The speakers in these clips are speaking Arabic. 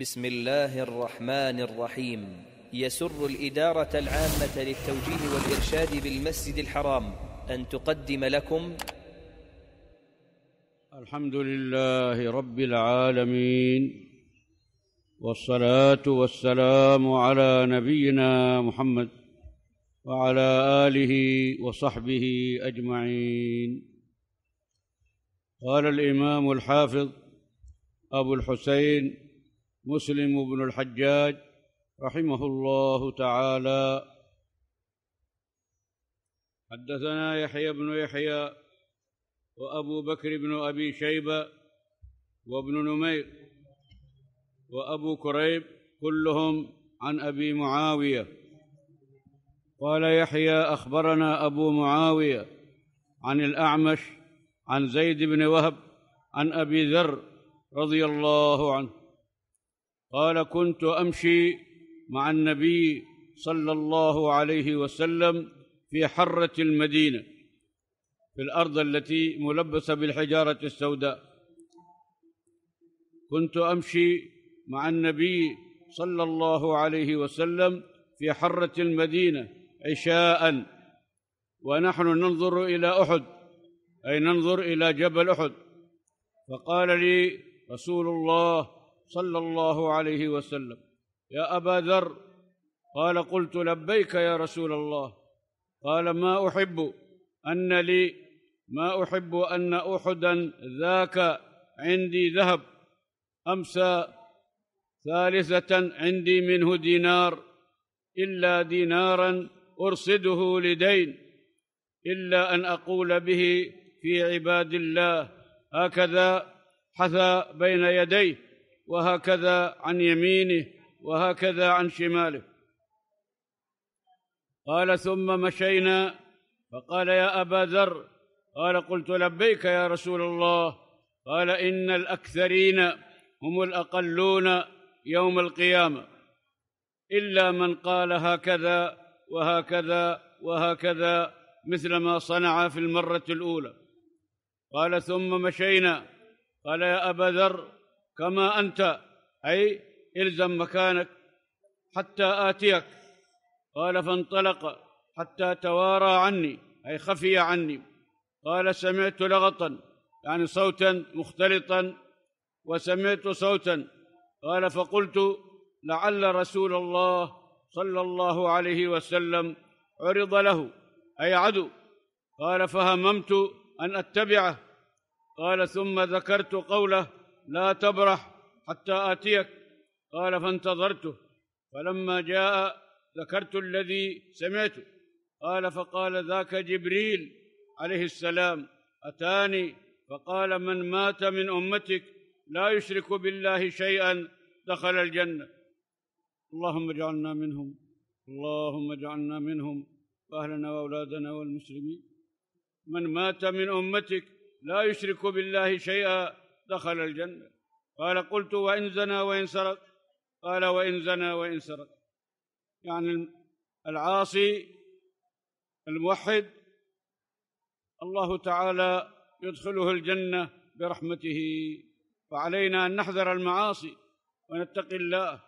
بسم الله الرحمن الرحيم يسر الإدارة العامة للتوجيه والإرشاد بالمسجد الحرام أن تقدم لكم الحمد لله رب العالمين والصلاة والسلام على نبينا محمد وعلى آله وصحبه أجمعين قال الإمام الحافظ أبو الحسين مسلم بن الحجاج رحمه الله تعالى حدثنا يحيى بن يحيى وابو بكر بن ابي شيبه وابن نمير وابو كريب كلهم عن ابي معاويه قال يحيى اخبرنا ابو معاويه عن الاعمش عن زيد بن وهب عن ابي ذر رضي الله عنه قال كنت امشي مع النبي صلى الله عليه وسلم في حره المدينه في الارض التي ملبسه بالحجاره السوداء كنت امشي مع النبي صلى الله عليه وسلم في حره المدينه عشاء ونحن ننظر الى احد اي ننظر الى جبل احد فقال لي رسول الله صلى الله عليه وسلم يا ابا ذر قال قلت لبيك يا رسول الله قال ما احب ان لي ما احب ان احدا ذاك عندي ذهب امسى ثالثه عندي منه دينار الا دينارا ارصده لدين الا ان اقول به في عباد الله هكذا حثى بين يديه وهكذا عن يمينه وهكذا عن شماله قال ثم مشينا فقال يا ابا ذر قال قلت لبيك يا رسول الله قال ان الاكثرين هم الاقلون يوم القيامه الا من قال هكذا وهكذا وهكذا مثل ما صنع في المره الاولى قال ثم مشينا قال يا ابا ذر كما أنت أي إلزم مكانك حتى آتيك قال فانطلق حتى توارى عني أي خفي عني قال سمعت لغطا يعني صوتا مختلطا وسمعت صوتا قال فقلت لعل رسول الله صلى الله عليه وسلم عرض له أي عدو قال فهممت أن أتبعه قال ثم ذكرت قوله لا تبرح حتى اتيك قال فانتظرته فلما جاء ذكرت الذي سمعته قال فقال ذاك جبريل عليه السلام اتاني فقال من مات من امتك لا يشرك بالله شيئا دخل الجنه اللهم اجعلنا منهم اللهم اجعلنا منهم واهلنا واولادنا والمسلمين من مات من امتك لا يشرك بالله شيئا دخل الجنة قال قلت وإن زنى وإن سرق قال وإن زنى وإن سرق يعني العاصي الموحد الله تعالى يدخله الجنة برحمته فعلينا أن نحذر المعاصي ونتقي الله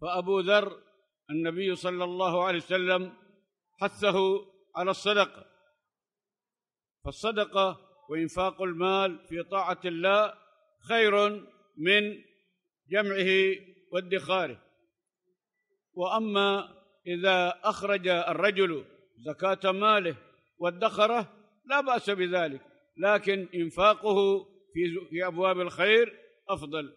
فأبو ذر النبي صلى الله عليه وسلم حثه على الصدقة فالصدقة وإنفاق المال في طاعة الله خير من جمعه وادخاره وأما إذا أخرج الرجل زكاة ماله وادخره لا بأس بذلك لكن إنفاقه في أبواب الخير أفضل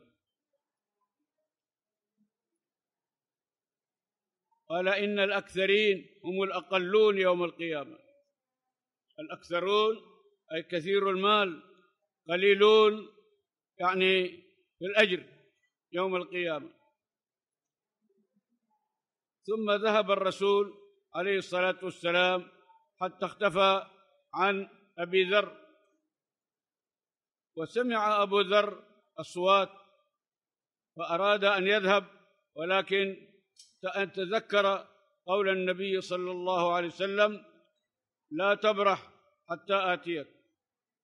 قال إن الأكثرين هم الأقلون يوم القيامة الأكثرون أي كثير المال قليلون يعني في الأجر يوم القيامة ثم ذهب الرسول عليه الصلاة والسلام حتى اختفى عن أبي ذر وسمع أبو ذر أصوات فأراد أن يذهب ولكن تذكر قول النبي صلى الله عليه وسلم لا تبرح حتى آتيك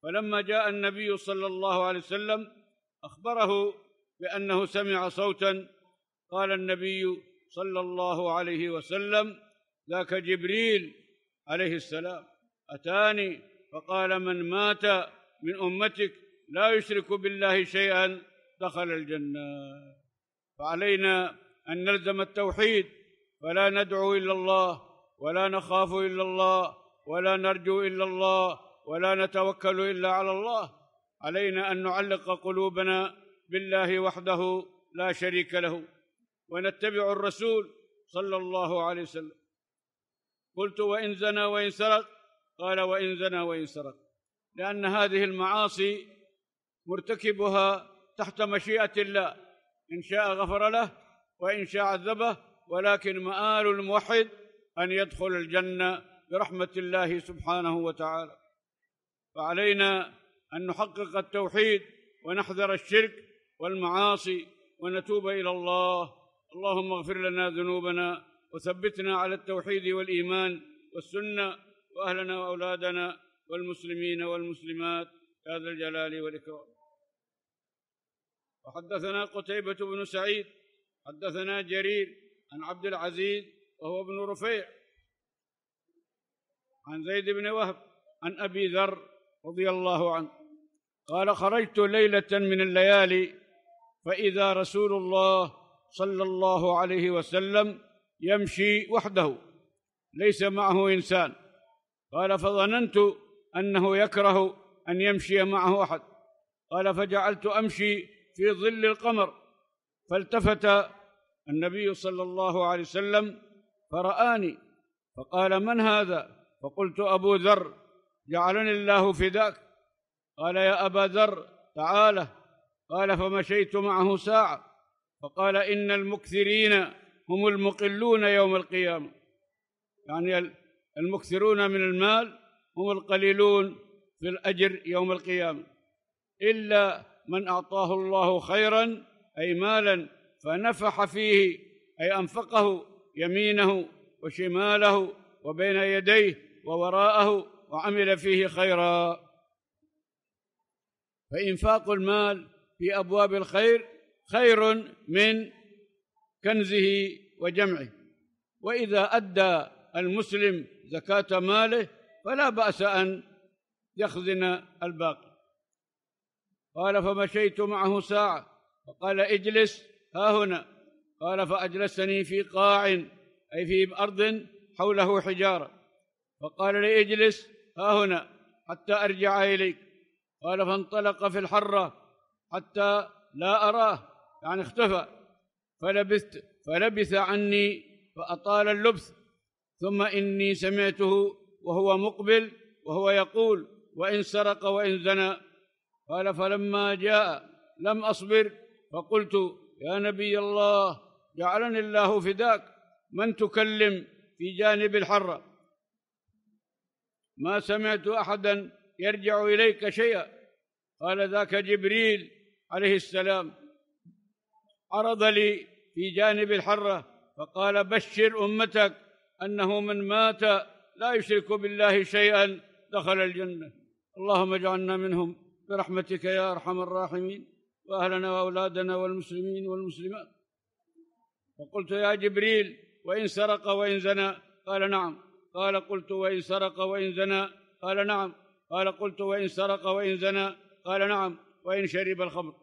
فلما جاء النبي صلى الله عليه وسلم اخبره بانه سمع صوتا قال النبي صلى الله عليه وسلم ذاك جبريل عليه السلام اتاني فقال من مات من امتك لا يشرك بالله شيئا دخل الجنه فعلينا ان نلزم التوحيد فلا ندعو الا الله ولا نخاف الا الله ولا نرجو الا الله ولا نتوكل الا على الله علينا ان نعلق قلوبنا بالله وحده لا شريك له ونتبع الرسول صلى الله عليه وسلم قلت وان زنى وان سرق قال وان زنى وان سرق لان هذه المعاصي مرتكبها تحت مشيئه الله ان شاء غفر له وان شاء عذبه ولكن مآل الموحد ان يدخل الجنه برحمه الله سبحانه وتعالى فعلينا أن نحقق التوحيد ونحذر الشرك والمعاصي ونتوب إلى الله اللهم اغفر لنا ذنوبنا وثبتنا على التوحيد والإيمان والسنة وأهلنا وأولادنا والمسلمين والمسلمات هذا الجلال والإكرام وحدثنا قتيبة بن سعيد حدثنا جرير عن عبد العزيز وهو ابن رفيع عن زيد بن وهب عن أبي ذر رضي الله عنه قال خرجت ليلة من الليالي فإذا رسول الله صلى الله عليه وسلم يمشي وحده ليس معه إنسان قال فظننت أنه يكره أن يمشي معه أحد قال فجعلت أمشي في ظل القمر فالتفت النبي صلى الله عليه وسلم فرآني فقال من هذا فقلت أبو ذر جعلني الله فداك قال يا أبا ذر تعالى قال فمشيت معه ساعة فقال إن المكثرين هم المقلون يوم القيامة يعني المكثرون من المال هم القليلون في الأجر يوم القيامة إلا من أعطاه الله خيرا أي مالا فنفح فيه أي أنفقه يمينه وشماله وبين يديه ووراءه وعمل فيه خيرا فإنفاق المال في أبواب الخير خير من كنزه وجمعه وإذا أدى المسلم زكاة ماله فلا بأس أن يخزن الباقي قال فمشيت معه ساعة فقال اجلس ها هنا قال فأجلسني في قاع أي في أرض حوله حجارة فقال لي اجلس ها هنا حتى أرجع إليك قال فانطلق في الحرة حتى لا أراه يعني اختفى فلبثت فلبث عني فأطال اللبث ثم إني سمعته وهو مقبل وهو يقول وإن سرق وإن زنى قال فلما جاء لم أصبر فقلت يا نبي الله جعلني الله فداك من تكلم في جانب الحرة ما سمعت احدا يرجع اليك شيئا قال ذاك جبريل عليه السلام عرض لي في جانب الحره فقال بشر امتك انه من مات لا يشرك بالله شيئا دخل الجنه اللهم اجعلنا منهم برحمتك يا ارحم الراحمين واهلنا واولادنا والمسلمين والمسلمات فقلت يا جبريل وان سرق وان زنى قال نعم قال قلت وإن سرق وإن زنى قال نعم قال قلت وإن سرق وإن زنى قال نعم وإن شرب الخمر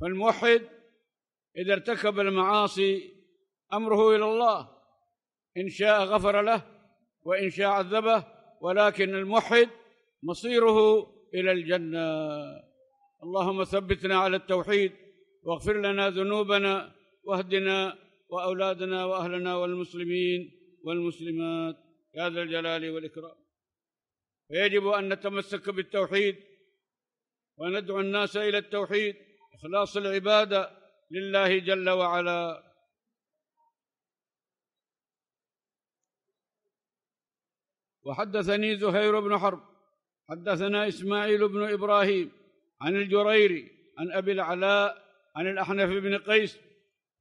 فالموحد إذا ارتكب المعاصي أمره إلى الله إن شاء غفر له وإن شاء عذبه ولكن الموحد مصيره إلى الجنة اللهم ثبتنا على التوحيد واغفر لنا ذنوبنا واهدنا وأولادنا وأهلنا والمسلمين والمسلمات يا ذا الجلال والإكرام فيجب أن نتمسك بالتوحيد وندعو الناس إلى التوحيد إخلاص العبادة لله جل وعلا وحدثني زهير بن حرب حدثنا إسماعيل بن إبراهيم عن الجريري عن أبي العلاء عن الأحنف بن قيس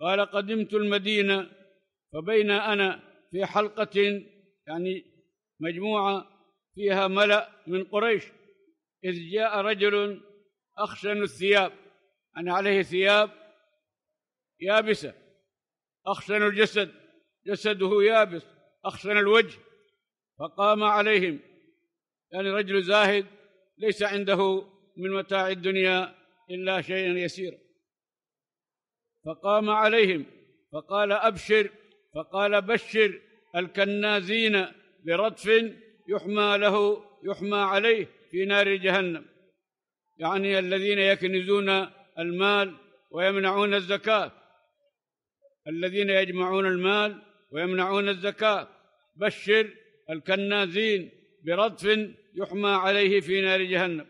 قال قدمت المدينة فبين أنا في حلقة يعني مجموعة فيها ملأ من قريش إذ جاء رجل أخشن الثياب يعني عليه ثياب يابسة أخشن الجسد جسده يابس أخشن الوجه فقام عليهم يعني رجل زاهد ليس عنده من متاع الدنيا إلا شيئا يسيرا فقام عليهم فقال أبشر فقال بشر الكنازين برطف يحمى له يحمى عليه في نار جهنم يعني الذين يكنزون المال ويمنعون الزكاه الذين يجمعون المال ويمنعون الزكاه بشر الكنازين برطف يحمى عليه في نار جهنم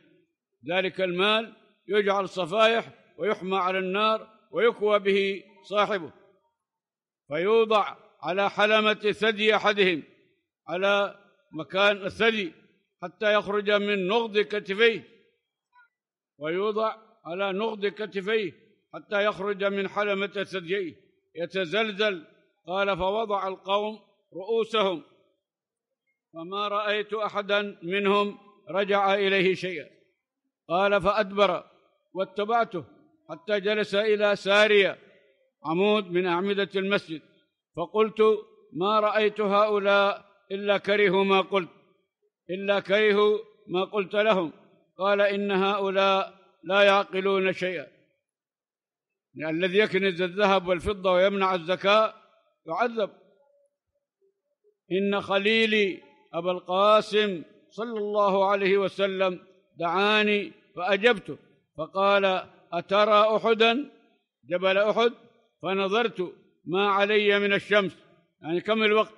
ذلك المال يجعل صفائح ويحمى على النار ويكوى به صاحبه فيوضع على حلمة ثدي أحدهم على مكان الثدي حتى يخرج من نغض كتفيه ويوضع على نغض كتفيه حتى يخرج من حلمة ثدييه يتزلزل قال فوضع القوم رؤوسهم فما رأيت أحدا منهم رجع إليه شيئا قال فأدبر واتبعته حتى جلس إلى سارية عمود من أعمدة المسجد فقلت ما رأيت هؤلاء إلا كرهوا ما قلت إلا كرهوا ما قلت لهم قال إن هؤلاء لا يعقلون شيئا يعني الذي يكنز الذهب والفضة ويمنع الزكاة يعذب إن خليلي أبا القاسم صلى الله عليه وسلم دعاني فأجبته فقال أترى أحدا جبل أحد فنظرت ما علي من الشمس يعني كم الوقت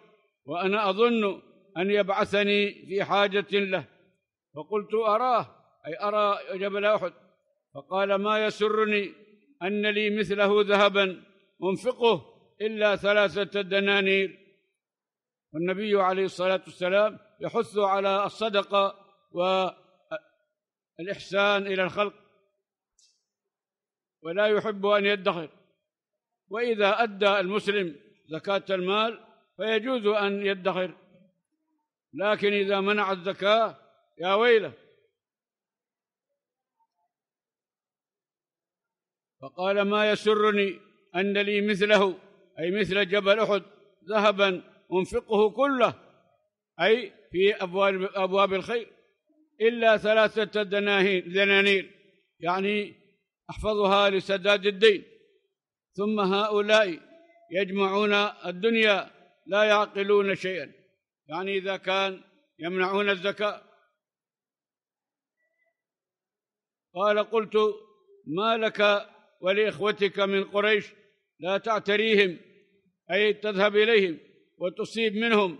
وأنا أظن أن يبعثني في حاجة له فقلت أراه أي أرى جبل أحد فقال ما يسرني أن لي مثله ذهبا أنفقه إلا ثلاثة دنانير والنبي عليه الصلاة والسلام يحث على الصدقة والإحسان إلى الخلق ولا يحب أن يدخر وإذا أدى المسلم زكاة المال فيجوز أن يدخر لكن إذا منع الزكاة يا ويله فقال ما يسرني أن لي مثله أي مثل جبل أحد ذهبا أنفقه كله أي في أبواب, أبواب الخير إلا ثلاثة دنانير يعني أحفظها لسداد الدين ثم هؤلاء يجمعون الدنيا لا يعقلون شيئا يعني إذا كان يمنعون الزكاة قال قلت ما لك ولإخوتك من قريش لا تعتريهم أي تذهب إليهم وتصيب منهم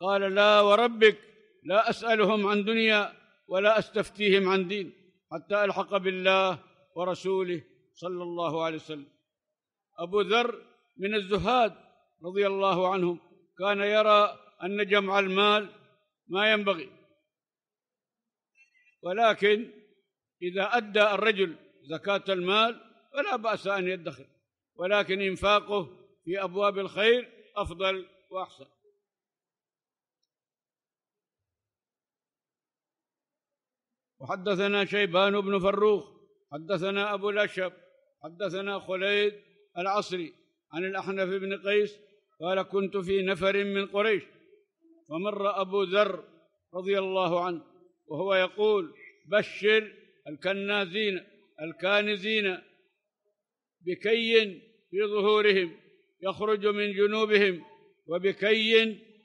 قال لا وربك لا أسألهم عن دنيا ولا أستفتيهم عن دين حتى ألحق بالله ورسوله صلى الله عليه وسلم أبو ذر من الزهاد رضي الله عنهم كان يرى أن جمع المال ما ينبغي ولكن إذا أدى الرجل زكاة المال فلا بأس أن يدخر ولكن إنفاقه في أبواب الخير أفضل وأحسن وحدثنا شيبان بن فروخ حدثنا أبو الأشب حدثنا خليد العصري عن الأحنف بن قيس قال كنت في نفر من قريش فمر أبو ذر رضي الله عنه وهو يقول بشر الكنازين الكانزين بكي في ظهورهم يخرج من جنوبهم وبكي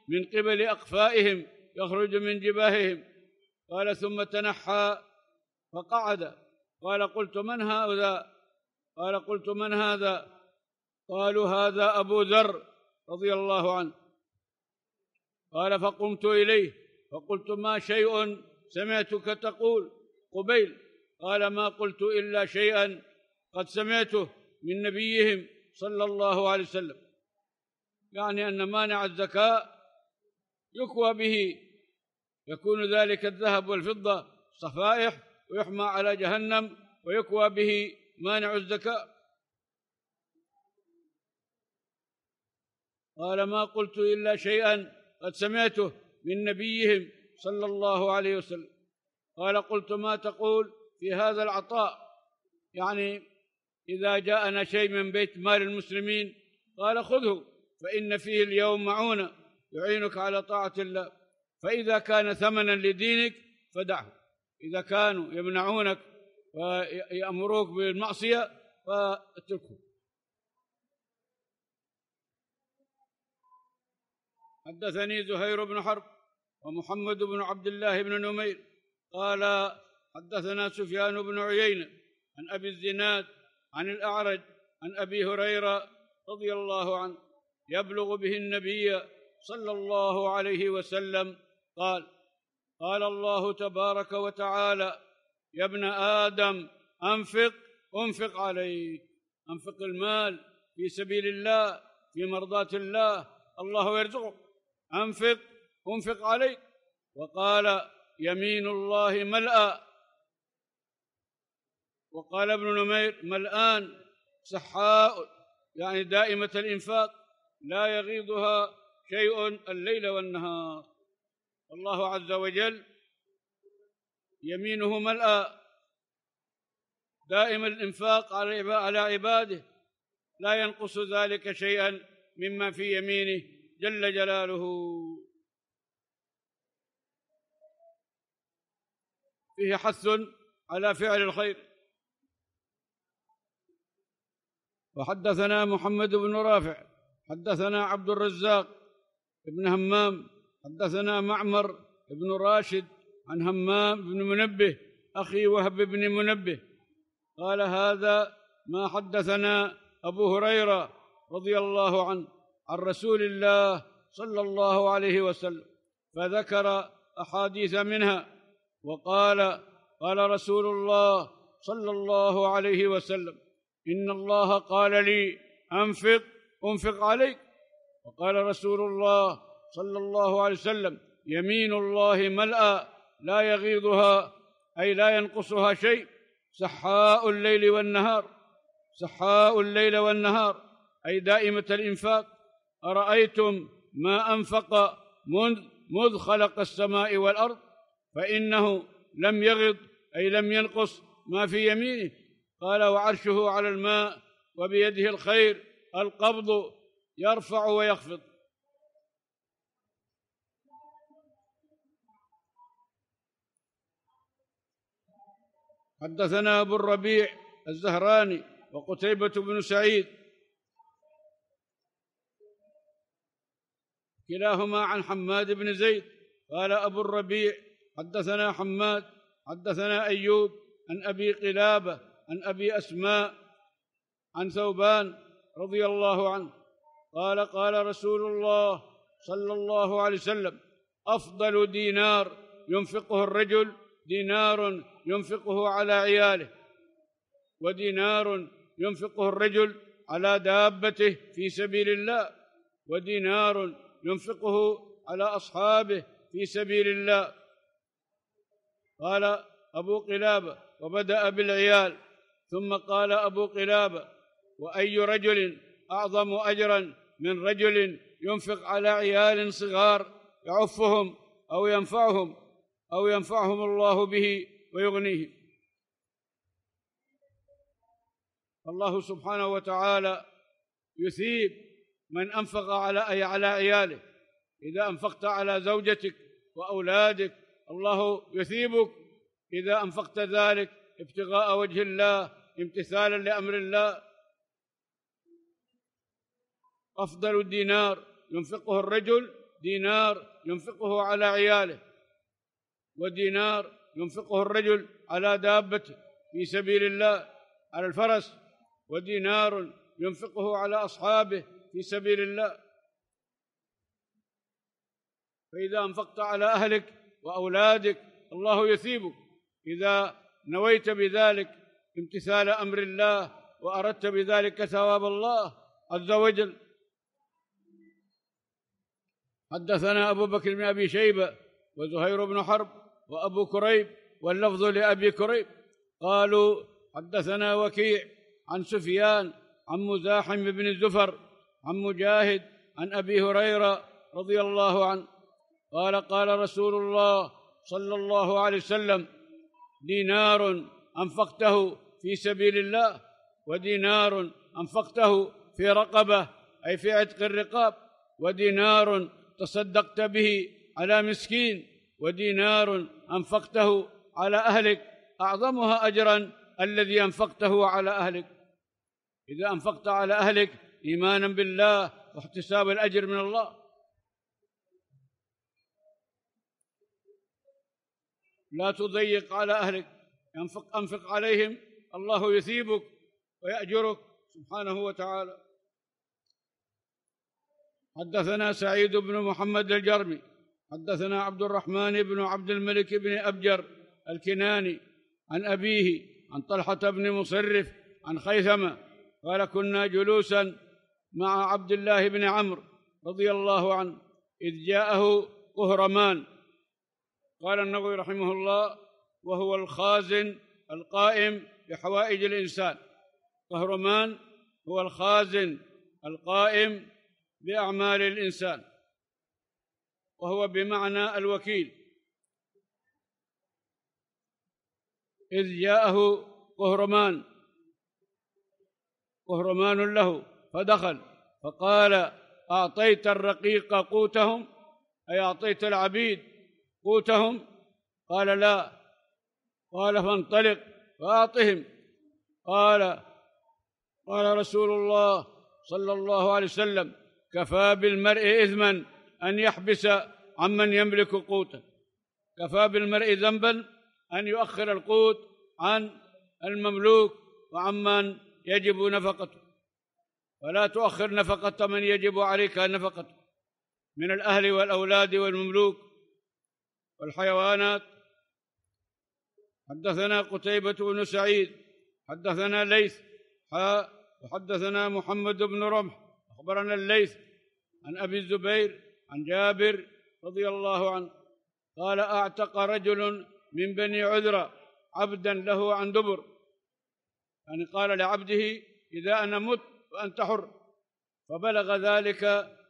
من قبل أقفائهم يخرج من جباههم قال ثم تنحى فقعد قال قلت من هذا قال قلت من هذا قالوا هذا أبو ذر رضي الله عنه قال فقمت إليه فقلت ما شيء سمعتك تقول قبيل قال ما قلت إلا شيئا قد سمعته من نبيهم صلى الله عليه وسلم يعني أن مانع الزكاة يكوى به يكون ذلك الذهب والفضة صفائح ويحمى على جهنم ويكوى به مانع الزكاه قال ما قلت الا شيئا قد سمعته من نبيهم صلى الله عليه وسلم قال قلت ما تقول في هذا العطاء يعني اذا جاءنا شيء من بيت مال المسلمين قال خذه فان فيه اليوم معونه يعينك على طاعه الله فاذا كان ثمنا لدينك فدعه اذا كانوا يمنعونك ويامروك بالمعصيه فاتركه حدثني زهير بن حرب ومحمد بن عبد الله بن نمير قال حدثنا سفيان بن عيينة عن أبي الزناد عن الأعرج عن أبي هريرة رضي الله عنه يبلغ به النبي صلى الله عليه وسلم قال قال الله تبارك وتعالى يا ابن آدم أنفق أنفق عليك أنفق المال في سبيل الله في مرضاة الله الله يرزقك أنفق أنفق عليك وقال يمين الله ملأ وقال ابن نمير ملآن سحاء يعني دائمة الإنفاق لا يغيضها شيء الليل والنهار الله عز وجل يمينه ملأ دائم الإنفاق على عباده لا ينقص ذلك شيئا مما في يمينه جل جلاله فيه حث على فعل الخير وحدثنا محمد بن رافع حدثنا عبد الرزاق بن همام حدثنا معمر بن راشد عن همام بن منبه أخي وهب بن منبه قال هذا ما حدثنا أبو هريرة رضي الله عنه عن رسول الله صلى الله عليه وسلم فذكر احاديث منها وقال قال رسول الله صلى الله عليه وسلم ان الله قال لي انفق انفق عليك وقال رسول الله صلى الله عليه وسلم يمين الله ملأى لا يغيضها أي لا ينقصها شيء سحاء الليل والنهار سحاء الليل والنهار أي دائمة الإنفاق ارايتم ما انفق منذ مذ خلق السماء والارض فانه لم يغض اي لم ينقص ما في يمينه قال وعرشه على الماء وبيده الخير القبض يرفع ويخفض حدثنا ابو الربيع الزهراني وقتيبه بن سعيد كلاهما عن حماد بن زيد قال أبو الربيع حدثنا حماد حدثنا أيوب عن أبي قلابة عن أبي أسماء عن ثوبان رضي الله عنه قال قال رسول الله صلى الله عليه وسلم أفضل دينار ينفقه الرجل دينار ينفقه على عياله ودينار ينفقه الرجل على دابته في سبيل الله ودينار ينفقه على أصحابه في سبيل الله قال أبو قلابة وبدأ بالعيال ثم قال أبو قلابة وأي رجل أعظم أجرا من رجل ينفق على عيال صغار يعفهم أو ينفعهم أو ينفعهم الله به ويغنيهم الله سبحانه وتعالى يثيب من أنفق على أي على عياله إذا أنفقت على زوجتك وأولادك الله يثيبك إذا أنفقت ذلك ابتغاء وجه الله امتثالا لأمر الله أفضل دينار ينفقه الرجل دينار ينفقه على عياله ودينار ينفقه الرجل على دابته في سبيل الله على الفرس ودينار ينفقه على أصحابه في سبيل الله فإذا أنفقت على أهلك وأولادك الله يثيبك إذا نويت بذلك امتثال أمر الله وأردت بذلك ثواب الله عز وجل حدثنا أبو بكر بن أبي شيبة وزهير بن حرب وأبو كريب واللفظ لأبي كريب قالوا حدثنا وكيع عن سفيان عن مزاحم بن الزفر عن مجاهد عن ابي هريره رضي الله عنه قال قال رسول الله صلى الله عليه وسلم دينار انفقته في سبيل الله ودينار انفقته في رقبه اي في عتق الرقاب ودينار تصدقت به على مسكين ودينار انفقته على اهلك اعظمها اجرا الذي انفقته على اهلك اذا انفقت على اهلك ايمانا بالله واحتساب الاجر من الله لا تضيق على اهلك انفق انفق عليهم الله يثيبك وياجرك سبحانه وتعالى حدثنا سعيد بن محمد الجرمي حدثنا عبد الرحمن بن عبد الملك بن ابجر الكناني عن ابيه عن طلحه بن مصرف عن خيثمه قال كنا جلوسا مع عبد الله بن عمرو رضي الله عنه إذ جاءه قهرمان قال النووي رحمه الله وهو الخازن القائم بحوائج الإنسان قهرمان هو الخازن القائم بأعمال الإنسان وهو بمعنى الوكيل إذ جاءه قهرمان قهرمان له فدخل فقال أعطيت الرقيق قوتهم أي أعطيت العبيد قوتهم قال لا قال فانطلق فأعطهم قال قال رسول الله صلى الله عليه وسلم كفى بالمرء إثما أن يحبس عمن يملك قوته كفى بالمرء ذنبا أن يؤخر القوت عن المملوك وعمن يجب نفقته ولا تؤخر نفقة من يجب عليك نفقته من الأهل والأولاد والمملوك والحيوانات حدثنا قتيبة بن سعيد حدثنا ليث وحدثنا محمد بن رمح أخبرنا الليث عن أبي الزبير عن جابر رضي الله عنه قال أعتق رجل من بني عذرة عبدا له عن دبر يعني قال لعبده إذا أنا مت فأنت حر فبلغ ذلك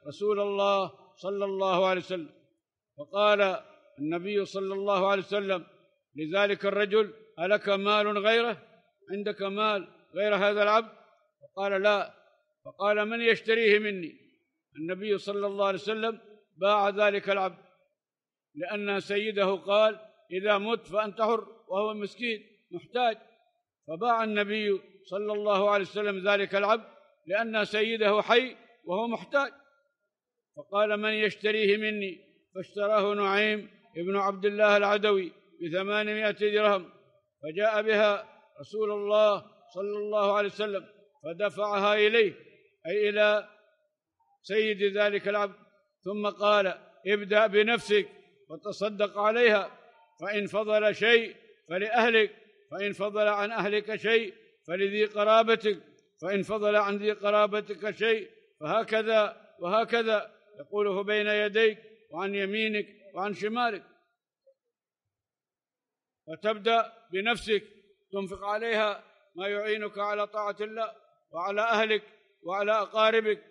رسول الله صلى الله عليه وسلم فقال النبي صلى الله عليه وسلم لذلك الرجل ألك مال غيره عندك مال غير هذا العبد فقال لا فقال من يشتريه مني النبي صلى الله عليه وسلم باع ذلك العبد لأن سيده قال إذا مت فأنت حر وهو مسكين محتاج فباع النبي صلى الله عليه وسلم ذلك العبد لأن سيده حي وهو محتاج فقال من يشتريه مني فاشتراه نعيم ابن عبد الله العدوي بثمانمائة درهم فجاء بها رسول الله صلى الله عليه وسلم فدفعها إليه أي إلى سيد ذلك العبد ثم قال ابدأ بنفسك وتصدق عليها فإن فضل شيء فلأهلك فإن فضل عن أهلك شيء فلذي قرابتك فإن فضل عن ذي قرابتك شيء فهكذا وهكذا يقوله بين يديك وعن يمينك وعن شمالك فتبدأ بنفسك تنفق عليها ما يعينك على طاعة الله وعلى أهلك وعلى أقاربك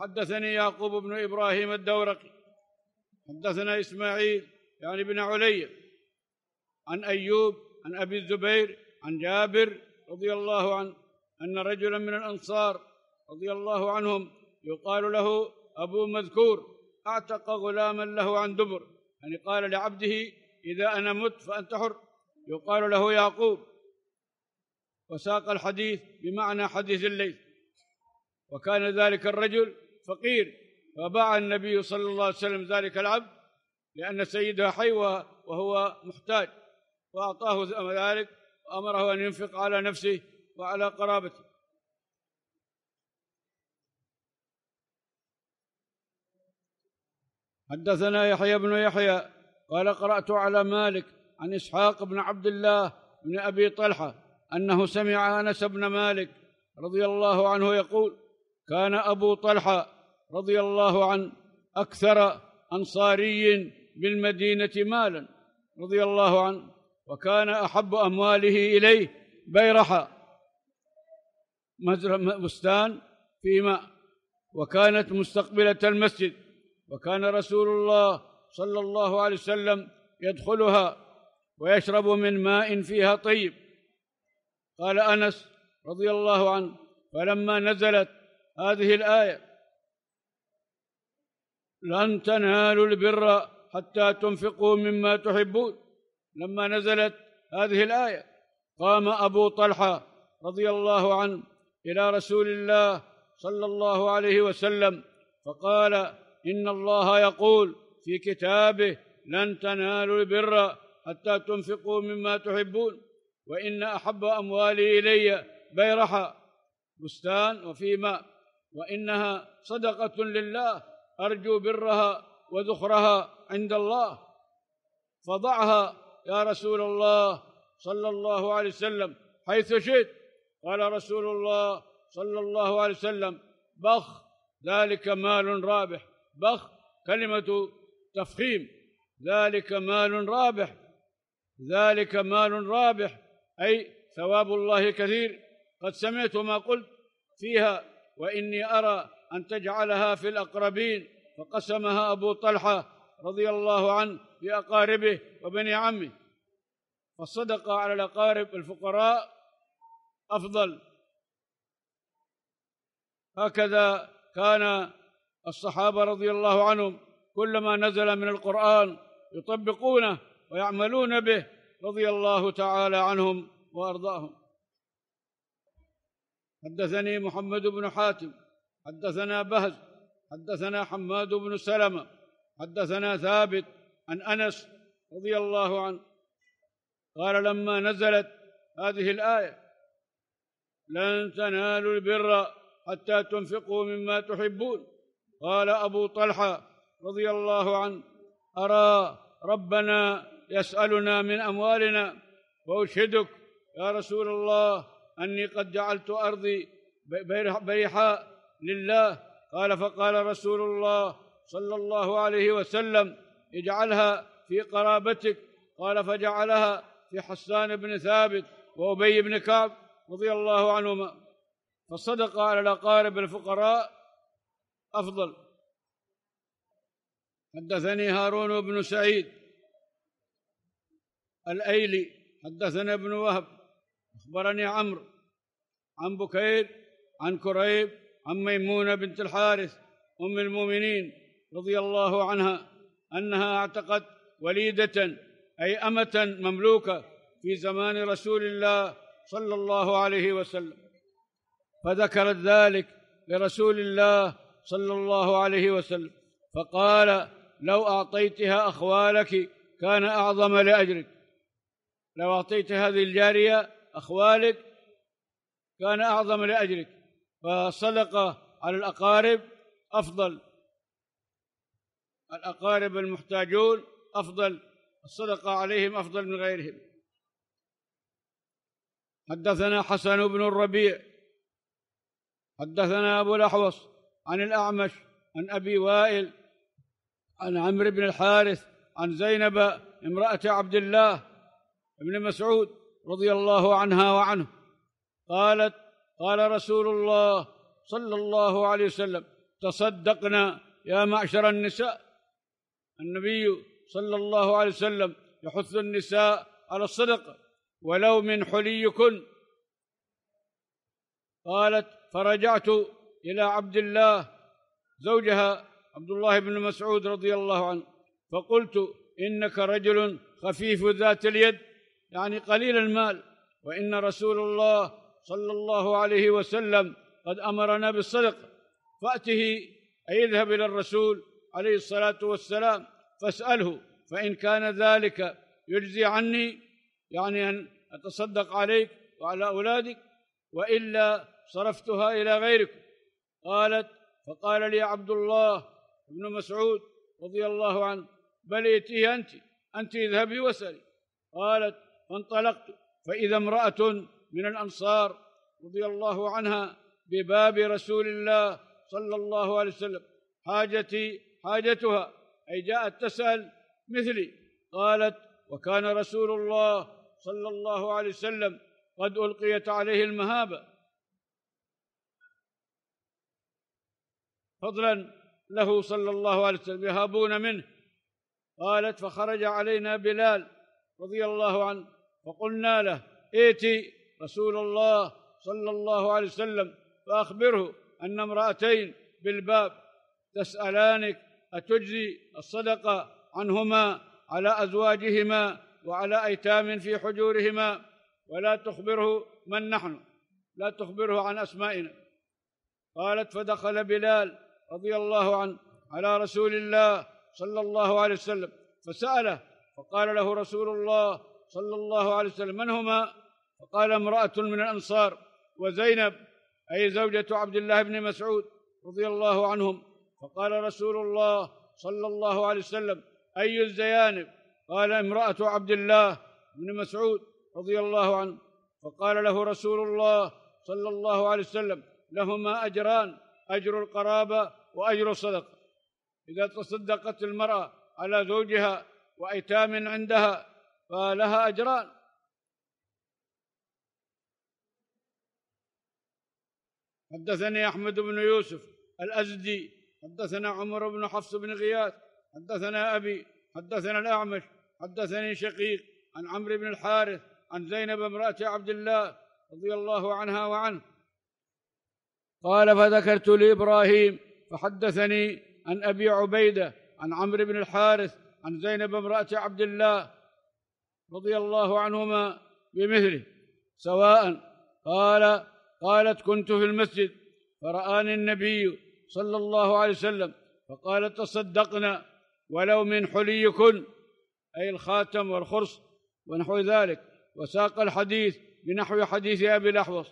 حدثني يعقوب بن إبراهيم الدورقي حدثنا إسماعيل يعني بن علي عن أيوب عن أبي الزبير عن جابر رضي الله عنه أن رجلا من الأنصار رضي الله عنهم يقال له أبو مذكور أعتق غلاما له عن دبر يعني قال لعبده إذا أنا مت فأنت حر يقال له يعقوب وساق الحديث بمعنى حديث الليث وكان ذلك الرجل فقير فباع النبي صلى الله عليه وسلم ذلك العبد لأن سيدها حي وهو محتاج وأعطاه ذلك وأمره أن ينفق على نفسه وعلى قرابته حدثنا يحيى بن يحيى قال قرأت على مالك عن إسحاق بن عبد الله بن أبي طلحة أنه سمع أنس بن مالك رضي الله عنه يقول كان أبو طلحة رضي الله عنه أكثر أنصاري بالمدينة مالا رضي الله عنه وكان أحب أمواله إليه مزرع بستان في ماء وكانت مستقبلة المسجد وكان رسول الله صلى الله عليه وسلم يدخلها ويشرب من ماء فيها طيب قال أنس رضي الله عنه فلما نزلت هذه الآية لن تنالوا البر حتى تنفقوا مما تحبون لما نزلت هذه الايه قام ابو طلحه رضي الله عنه الى رسول الله صلى الله عليه وسلم فقال ان الله يقول في كتابه لن تنالوا البر حتى تنفقوا مما تحبون وان احب اموالي الي بيرحى بستان وفي ماء وانها صدقه لله ارجو برها وذخرها عند الله فضعها يا رسول الله صلى الله عليه وسلم حيث شئت قال رسول الله صلى الله عليه وسلم بخ ذلك مال رابح بخ كلمة تفخيم ذلك مال رابح ذلك مال رابح أي ثواب الله كثير قد سمعت ما قلت فيها وإني أرى أن تجعلها في الأقربين فقسمها أبو طلحة رضي الله عنه بأقاربه وبني عمه فالصدقة على الأقارب الفقراء أفضل هكذا كان الصحابة رضي الله عنهم كلما نزل من القرآن يطبقونه ويعملون به رضي الله تعالى عنهم وأرضاهم حدثني محمد بن حاتم حدثنا بهز حدثنا حماد بن سلمه حدثنا ثابت عن انس رضي الله عنه قال لما نزلت هذه الايه لن تنالوا البر حتى تنفقوا مما تحبون قال ابو طلحه رضي الله عنه ارى ربنا يسالنا من اموالنا واشهدك يا رسول الله اني قد جعلت ارضي بيحاء لله قال فقال رسول الله صلى الله عليه وسلم اجعلها في قرابتك قال فجعلها في حسان بن ثابت وأبي بن كعب رضي الله عنهما فالصدقة على الأقارب الفقراء أفضل حدثني هارون بن سعيد الأيلي حدثنا ابن وهب أخبرني عمرو عن بكير عن كريب عن ميمونة بنت الحارث أم المؤمنين رضي الله عنها انها اعتقت وليده اي امه مملوكه في زمان رسول الله صلى الله عليه وسلم فذكرت ذلك لرسول الله صلى الله عليه وسلم فقال لو اعطيتها اخوالك كان اعظم لاجرك لو اعطيت هذه الجاريه اخوالك كان اعظم لاجرك فالصدقه على الاقارب افضل الأقارب المحتاجون أفضل الصدقة عليهم أفضل من غيرهم حدثنا حسن بن الربيع حدثنا أبو الأحوص عن الأعمش عن أبي وائل عن عمرو بن الحارث عن زينب امرأة عبد الله بن مسعود رضي الله عنها وعنه قالت قال رسول الله صلى الله عليه وسلم تصدقنا يا معشر النساء النبي صلى الله عليه وسلم يحث النساء على الصدق ولو من حليكن قالت فرجعت إلى عبد الله زوجها عبد الله بن مسعود رضي الله عنه فقلت إنك رجل خفيف ذات اليد يعني قليل المال وإن رسول الله صلى الله عليه وسلم قد أمرنا بالصدق فأته أي اذهب إلى الرسول عليه الصلاة والسلام فاسأله فإن كان ذلك يجزي عني يعني أن أتصدق عليك وعلى أولادك وإلا صرفتها إلى غيركم قالت فقال لي عبد الله بن مسعود رضي الله عنه بل ائتيه أنت أنت اذهبي واسألي قالت فانطلقت فإذا امرأة من الأنصار رضي الله عنها بباب رسول الله صلى الله عليه وسلم حاجتي حاجتها أي جاءت تسأل مثلي قالت وكان رسول الله صلى الله عليه وسلم قد ألقيت عليه المهابة فضلا له صلى الله عليه وسلم يهابون منه قالت فخرج علينا بلال رضي الله عنه فقلنا له ائتي رسول الله صلى الله عليه وسلم فأخبره أن امرأتين بالباب تسألانك أتجزي الصدقة عنهما على أزواجهما وعلى أيتام في حجورهما ولا تخبره من نحن لا تخبره عن أسمائنا قالت فدخل بلال رضي الله عنه على رسول الله صلى الله عليه وسلم فسأله فقال له رسول الله صلى الله عليه وسلم من هما فقال امرأة من الأنصار وزينب أي زوجة عبد الله بن مسعود رضي الله عنهم فقال رسول الله صلى الله عليه وسلم أي الزيانب قال امرأة عبد الله بن مسعود رضي الله عنه فقال له رسول الله صلى الله عليه وسلم لهما أجران أجر القرابة وأجر الصدقة إذا تصدقت المرأة على زوجها وأيتام عندها فلها أجران حدثني أحمد بن يوسف الأزدي حدثنا عمر بن حفص بن غياث حدثنا أبي حدثنا الأعمش حدثني شقيق عن عمرو بن الحارث عن زينب امرأة عبد الله رضي الله عنها وعنه قال فذكرت لإبراهيم فحدثني عن أبي عبيدة عن عمرو بن الحارث عن زينب امرأة عبد الله رضي الله عنهما بمثله سواء قال قالت كنت في المسجد فرآني النبي صلى الله عليه وسلم فقال تصدقنا ولو من حليكن أي الخاتم والخرص ونحو ذلك وساق الحديث بنحو حديث أبي الأحوص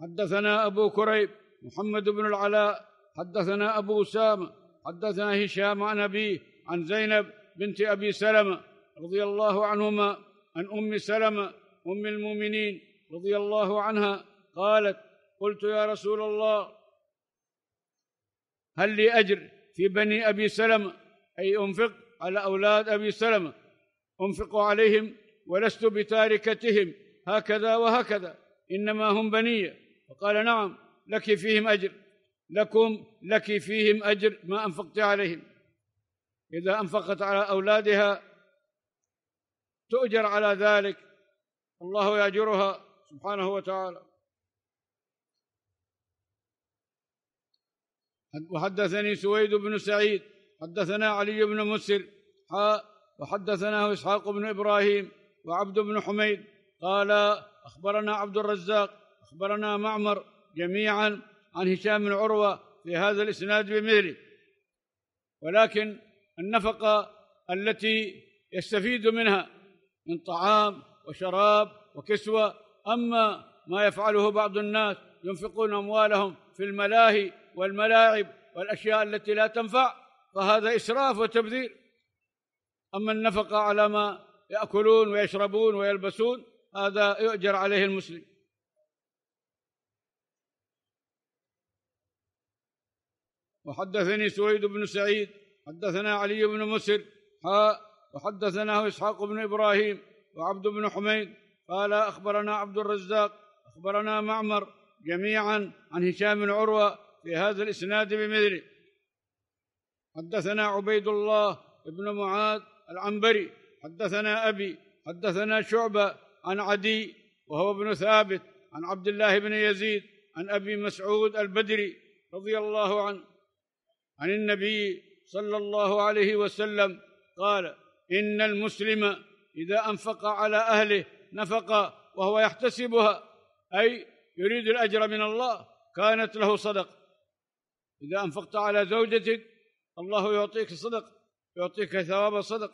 حدثنا أبو كريب محمد بن العلاء حدثنا أبو أسامة حدثنا هشام عن أبيه عن زينب بنت أبي سلمة رضي الله عنهما عن أم سلمة أم المؤمنين رضي الله عنها قالت قلت يا رسول الله هل لي أجر في بني أبي سلمة أي أنفق على أولاد أبي سلمة أنفق عليهم ولست بتاركتهم هكذا وهكذا إنما هم بنية فقال نعم لك فيهم أجر لكم لك فيهم أجر ما أنفقت عليهم إذا أنفقت على أولادها تؤجر على ذلك الله يأجرها سبحانه وتعالى وحدثني سويد بن سعيد حدثنا علي بن مسر حاء وحدثناه اسحاق بن ابراهيم وعبد بن حميد قال اخبرنا عبد الرزاق اخبرنا معمر جميعا عن هشام بن عروه في هذا الاسناد بمثله ولكن النفقه التي يستفيد منها من طعام وشراب وكسوه اما ما يفعله بعض الناس ينفقون اموالهم في الملاهي والملاعب والاشياء التي لا تنفع فهذا اسراف وتبذير اما النفقه على ما ياكلون ويشربون ويلبسون هذا يؤجر عليه المسلم وحدثني سويد بن سعيد حدثنا علي بن مسر حاء وحدثناه اسحاق بن ابراهيم وعبد بن حميد قال أخبرنا عبد الرزاق أخبرنا معمر جميعا عن هشام العروة في هذا الإسناد بمثله حدثنا عبيد الله بن معاذ العنبري حدثنا أبي حدثنا شعبة عن عدي وهو ابن ثابت عن عبد الله بن يزيد عن أبي مسعود البدري رضي الله عنه عن النبي صلى الله عليه وسلم قال إن المسلم إذا أنفق على أهله نفقة وهو يحتسبها أي يريد الأجر من الله كانت له صدقة إذا أنفقت على زوجتك الله يعطيك صدق يعطيك ثواب صدق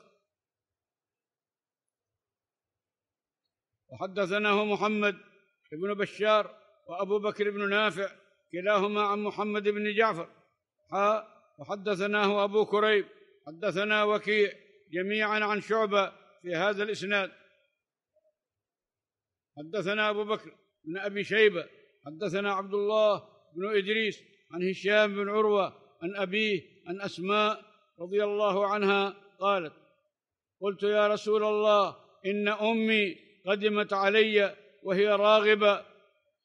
وحدثناه محمد بن بشار وأبو بكر بن نافع كلاهما عن محمد بن جعفر حا وحدثناه أبو كريب حدثنا وكيع جميعا عن شعبة في هذا الإسناد حدثنا أبو بكر بن أبي شيبة حدثنا عبد الله بن إدريس عن هشام بن عروة عن أبيه عن أسماء رضي الله عنها قالت قلت يا رسول الله إن أمي قدمت علي وهي راغبة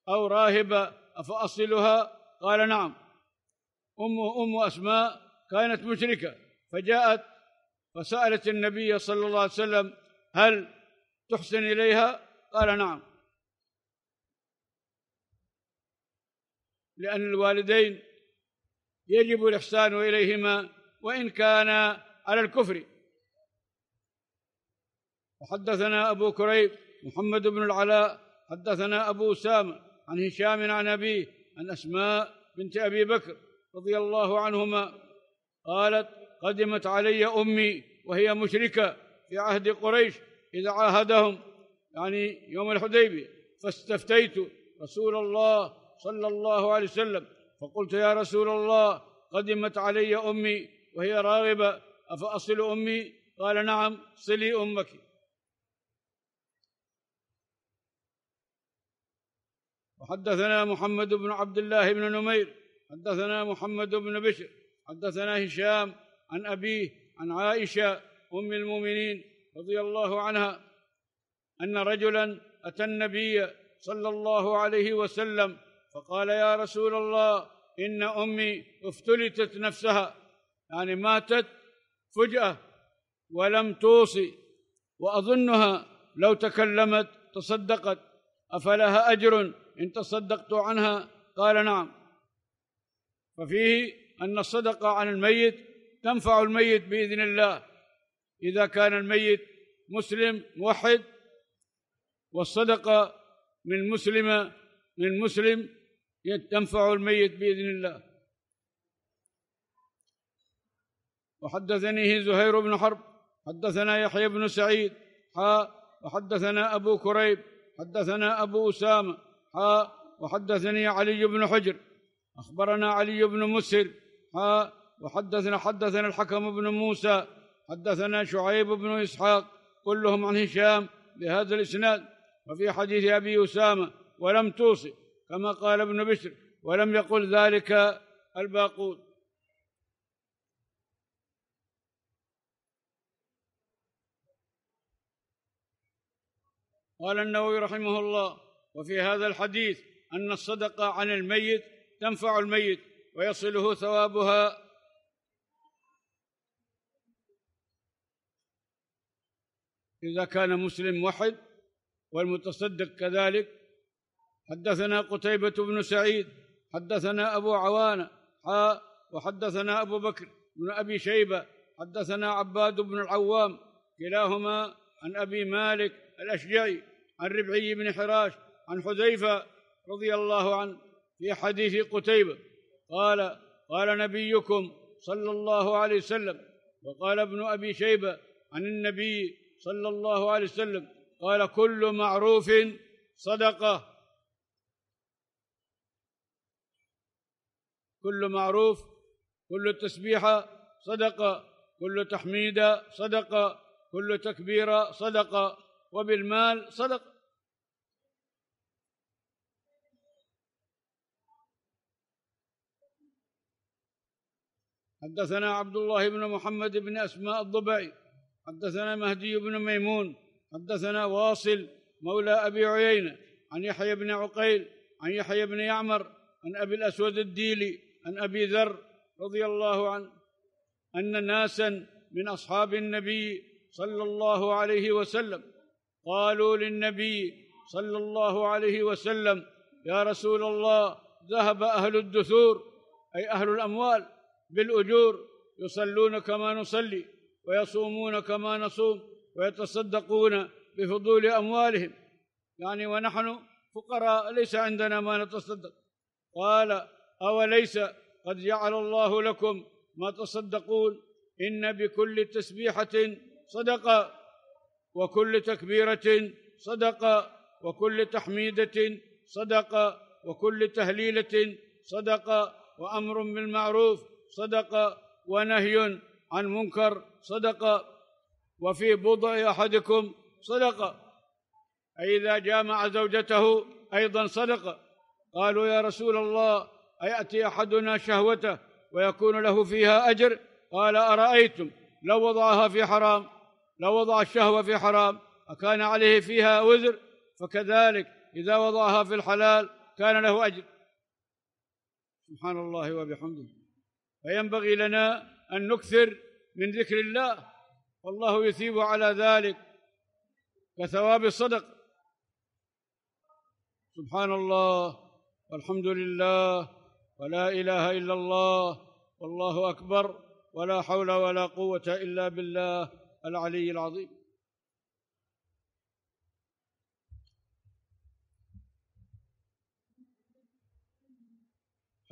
أو راهبة أفأصلها قال نعم أمه أم أسماء كانت مشركة فجاءت فسألت النبي صلى الله عليه وسلم هل تحسن إليها قال نعم لأن الوالدين يجب الإحسان إليهما وإن كان على الكفر وحدثنا أبو كريب محمد بن العلاء حدثنا أبو أسامة عن هشام عن أبيه عن أسماء بنت أبي بكر رضي الله عنهما قالت قدمت علي أمي وهي مشركة في عهد قريش إذ عاهدهم يعني يوم الحديبية فاستفتيت رسول الله صلى الله عليه وسلم فقلت يا رسول الله قدمت علي أمي وهي راغبة أفأصل أمي قال نعم صلي أمك وحدثنا محمد بن عبد الله بن نمير حدثنا محمد بن بشر حدثنا هشام عن أبيه عن عائشة أم المؤمنين رضي الله عنها ان رجلا اتى النبي صلى الله عليه وسلم فقال يا رسول الله ان امي افتلتت نفسها يعني ماتت فجاه ولم توصي واظنها لو تكلمت تصدقت افلها اجر ان تصدقت عنها قال نعم ففيه ان الصدقه عن الميت تنفع الميت باذن الله اذا كان الميت مسلم موحد والصدقة من مسلمة من مسلم تنفع الميت بإذن الله وحدثني زهير بن حرب حدثنا يحيى بن سعيد حا وحدثنا أبو كريب حدثنا أبو أسامة حا وحدثني علي بن حجر أخبرنا علي بن مسهر حا وحدثنا حدثنا الحكم بن موسى حدثنا شعيب بن إسحاق كلهم عن هشام بهذا الإسناد وفي حديث أبي أسامة ولم توصي كما قال ابن بشر ولم يقل ذلك الباقون قال النووي رحمه الله وفي هذا الحديث أن الصدقة عن الميت تنفع الميت ويصله ثوابها إذا كان مسلم وحد والمتصدق كذلك حدثنا قتيبة بن سعيد حدثنا أبو عوانة حاء وحدثنا أبو بكر بن أبي شيبة حدثنا عباد بن العوام كلاهما عن أبي مالك الأشجعي عن ربعي بن حراش عن حذيفة رضي الله عنه في حديث قتيبة قال قال نبيكم صلى الله عليه وسلم وقال ابن أبي شيبة عن النبي صلى الله عليه وسلم قال كل معروف صدقه كل معروف كل تسبيحه صدقه كل تحميده صدقه كل تكبيره صدقه وبالمال صدقه حدثنا عبد الله بن محمد بن اسماء الضبعي حدثنا مهدي بن ميمون حدثنا واصل مولى أبي عيينة عن يحيى بن عقيل عن يحيى بن يعمر عن أبي الأسود الديلي عن أبي ذر رضي الله عنه أن ناسا من أصحاب النبي صلى الله عليه وسلم قالوا للنبي صلى الله عليه وسلم يا رسول الله ذهب أهل الدثور أي أهل الأموال بالأجور يصلون كما نصلي ويصومون كما نصوم ويتصدقون بفضول أموالهم يعني ونحن فقراء ليس عندنا ما نتصدق قال أوليس قد جعل الله لكم ما تصدقون إن بكل تسبيحة صدقة وكل تكبيرة صدقة وكل تحميدة صدقة وكل تهليلة صدقة وأمر بالمعروف صدقة ونهي عن منكر صدقة وفي بضع أحدكم صدقة أي إذا جامع زوجته أيضا صدقة قالوا يا رسول الله أيأتي أحدنا شهوته ويكون له فيها أجر قال أرأيتم لو وضعها في حرام لو وضع الشهوة في حرام أكان عليه فيها وزر فكذلك إذا وضعها في الحلال كان له أجر سبحان الله وبحمده فينبغي لنا أن نكثر من ذكر الله والله يثيب على ذلك كثواب الصدق سبحان الله والحمد لله ولا اله الا الله والله اكبر ولا حول ولا قوه الا بالله العلي العظيم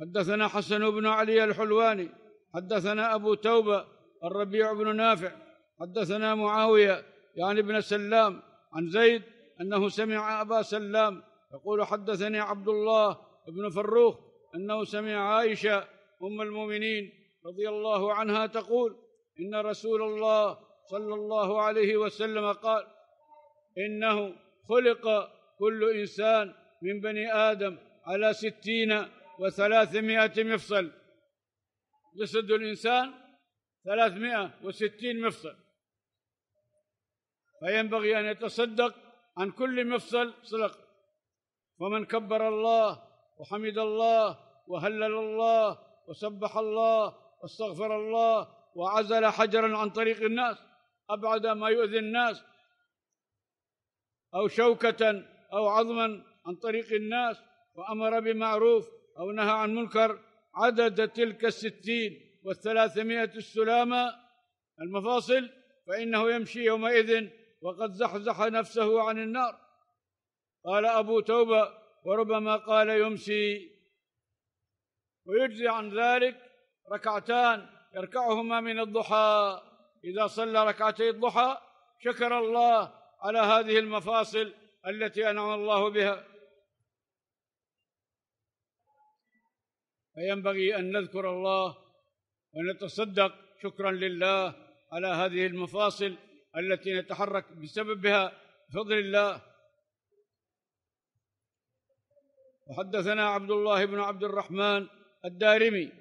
حدثنا حسن بن علي الحلواني حدثنا ابو توبه الربيع بن نافع حدثنا معاوية يعني ابن سلام عن زيد أنه سمع أبا سلام يقول حدثني عبد الله بن فروخ أنه سمع عائشة أم المؤمنين رضي الله عنها تقول إن رسول الله صلى الله عليه وسلم قال إنه خلق كل إنسان من بني آدم على ستين وثلاثمائة مفصل جسد الإنسان ثلاثمائة وستين مفصل فينبغي أن يتصدق عن كل مفصل صدق ومن كبر الله وحمد الله وهلل الله وسبح الله واستغفر الله وعزل حجرا عن طريق الناس أبعد ما يؤذي الناس أو شوكة أو عظما عن طريق الناس وأمر بمعروف أو نهى عن منكر عدد تلك الستين والثلاثمائة السلامة المفاصل فإنه يمشي يومئذ وقد زحزح نفسه عن النار قال أبو توبة وربما قال يمسي ويجزي عن ذلك ركعتان يركعهما من الضحى إذا صلى ركعتي الضحى شكر الله على هذه المفاصل التي أنعم الله بها فينبغي أن نذكر الله ونتصدق شكرا لله على هذه المفاصل التي نتحرك بسببها بفضل الله وحدثنا عبد الله بن عبد الرحمن الدارمي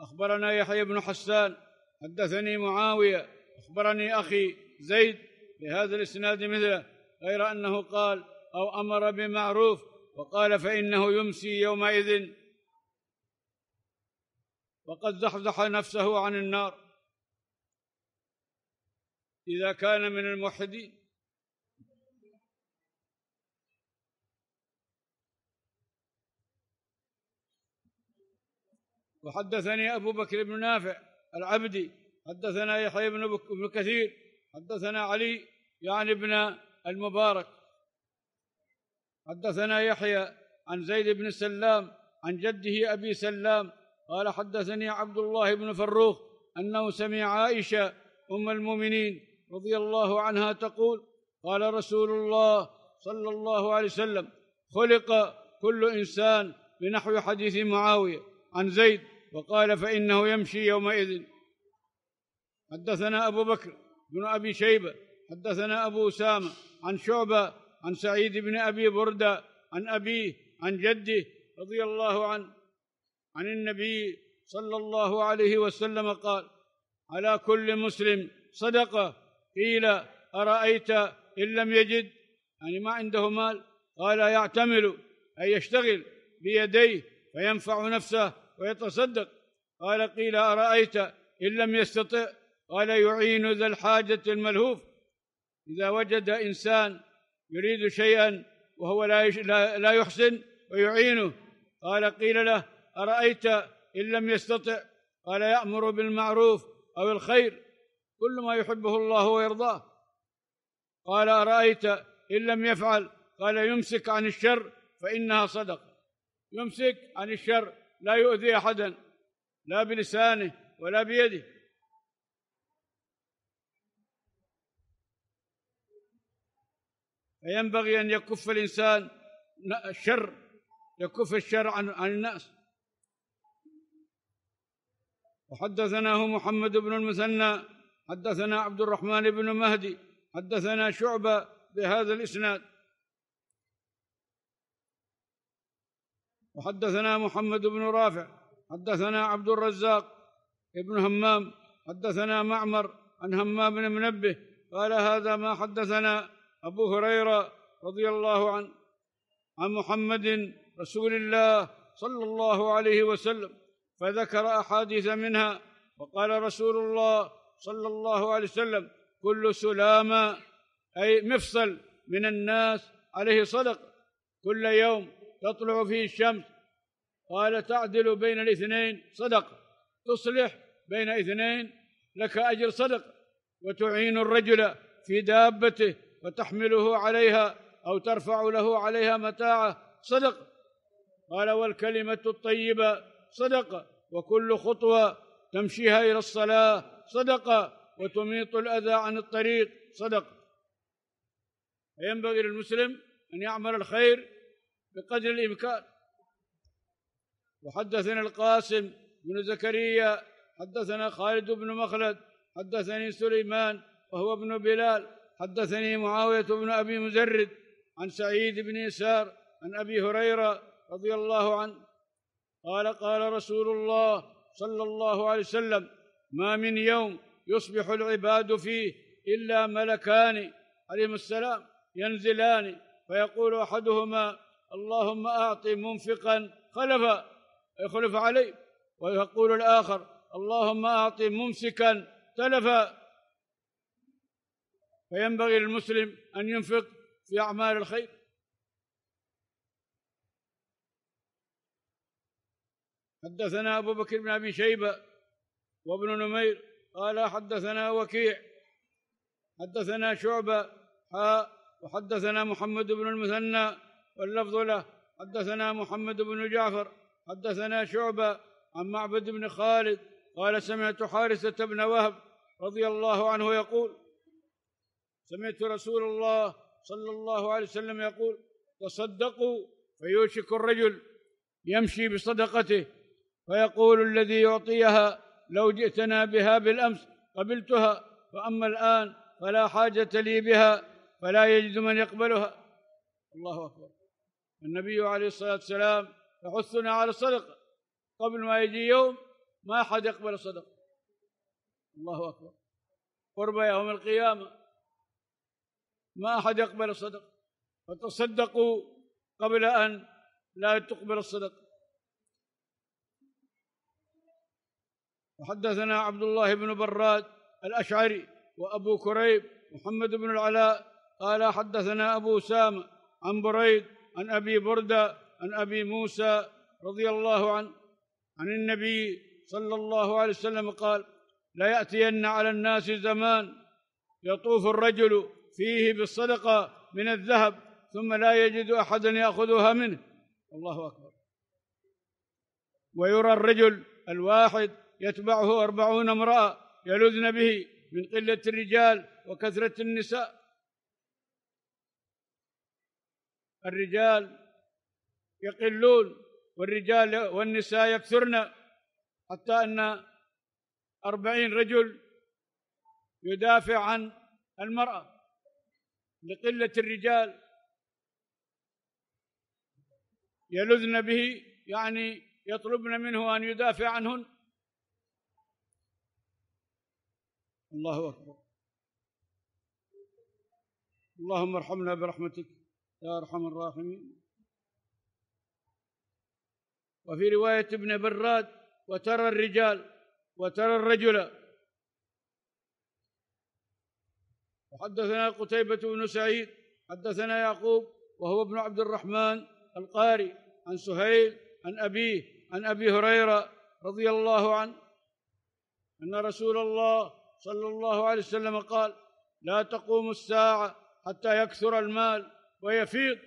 أخبرنا يحيى بن حسان حدثني معاوية أخبرني أخي زيد بهذا الإسناد مثله غير أنه قال أو أمر بمعروف وقال فإنه يمسي يومئذ وقد زحزح نفسه عن النار إذا كان من الموحدين وحدثني أبو بكر بن نافع العبدي حدثنا يحيى بن بن كثير حدثنا علي يعني ابن المبارك حدثنا يحيى عن زيد بن سلام عن جده أبي سلام قال حدثني عبد الله بن فروخ أنه سمع عائشة أم المؤمنين رضي الله عنها تقول قال رسول الله صلى الله عليه وسلم خلق كل انسان بنحو حديث معاويه عن زيد وقال فانه يمشي يومئذ حدثنا ابو بكر بن ابي شيبه حدثنا ابو اسامه عن شعبه عن سعيد بن ابي برده عن ابيه عن جده رضي الله عنه عن النبي صلى الله عليه وسلم قال على كل مسلم صدقه قيل أرأيت إن لم يجد يعني ما عنده مال قال يعتمل أي يشتغل بيديه فينفع نفسه ويتصدق قال قيل أرأيت إن لم يستطع قال يعين ذا الحاجة الملهوف إذا وجد إنسان يريد شيئا وهو لا لا يحسن ويعينه قال قيل له أرأيت إن لم يستطع قال يأمر بالمعروف أو الخير كل ما يحبه الله ويرضاه قال أرأيت إن لم يفعل قال يمسك عن الشر فإنها صدقة يمسك عن الشر لا يؤذي أحدا لا بلسانه ولا بيده فينبغي أن يكف الإنسان الشر يكف الشر عن, عن الناس وحدثناه محمد بن المثنى حدثنا عبد الرحمن بن مهدي حدثنا شعبة بهذا الإسناد وحدثنا محمد بن رافع حدثنا عبد الرزاق ابن همام حدثنا معمر عن همام بن منبه قال هذا ما حدثنا أبو هريرة رضي الله عنه عن محمد رسول الله صلى الله عليه وسلم فذكر أحاديث منها وقال رسول الله صلى الله عليه وسلم كل سلامة أي مفصل من الناس عليه صدق كل يوم تطلع فيه الشمس قال تعدل بين الاثنين صدق تصلح بين اثنين لك أجر صدق وتعين الرجل في دابته وتحمله عليها أو ترفع له عليها متاعه صدق قال والكلمة الطيبة صدق وكل خطوة تمشيها إلى الصلاة صدقة وتميط الأذى عن الطريق صدقة فينبغي للمسلم أن يعمل الخير بقدر الإمكان وحدثنا القاسم بن زكريا حدثنا خالد بن مخلد حدثني سليمان وهو ابن بلال حدثني معاوية بن أبي مزرد عن سعيد بن يسار عن أبي هريرة رضي الله عنه قال قال رسول الله صلى الله عليه وسلم ما من يوم يصبح العباد فيه إلا ملكان عليهم السلام ينزلان فيقول أحدهما اللهم أعط منفقا خلفا يخلف عليه ويقول الآخر اللهم أعط ممسكا تلفا فينبغي للمسلم أن ينفق في أعمال الخير حدثنا أبو بكر بن أبي شيبة وابن نمير قال حدثنا وكيع حدثنا شعبة حاء وحدثنا محمد بن المثنى واللفظ له حدثنا محمد بن جعفر حدثنا شعبة عن معبد بن خالد قال سمعت حارثة بن وهب رضي الله عنه يقول سمعت رسول الله صلى الله عليه وسلم يقول تصدقوا فيوشك الرجل يمشي بصدقته فيقول الذي يعطيها لو جئتنا بها بالامس قبلتها واما الان فلا حاجه لي بها فلا يجد من يقبلها الله اكبر النبي عليه الصلاه والسلام يحثنا على الصدقه قبل ما يجي يوم ما احد يقبل الصدقه الله اكبر قرب يوم القيامه ما احد يقبل الصدقه فتصدقوا قبل ان لا تقبل الصدقه وحدثنا عبد الله بن براد الأشعري وأبو كريب محمد بن العلاء قال حدثنا أبو سام عن بريد عن أبي بردة عن أبي موسى رضي الله عنه عن النبي صلى الله عليه وسلم قال لا يأتين على الناس زمان يطوف الرجل فيه بالصدقة من الذهب ثم لا يجد أحدا يأخذها منه الله أكبر ويرى الرجل الواحد يتبعه أربعون امرأة يلذن به من قلة الرجال وكثرة النساء الرجال يقلون والرجال والنساء يكثرن حتى أن أربعين رجل يدافع عن المرأة لقلة الرجال يلذن به يعني يطلبن منه أن يدافع عنهن الله أكبر اللهم ارحمنا برحمتك يا أرحم الراحمين وفي رواية ابن براد وترى الرجال وترى الرجل وحدثنا قتيبة بن سعيد حدثنا يعقوب وهو ابن عبد الرحمن القاري عن سهيل عن أبيه عن أبي هريرة رضي الله عنه أن رسول الله صلى الله عليه وسلم قال لا تقوم الساعة حتى يكثر المال ويفيض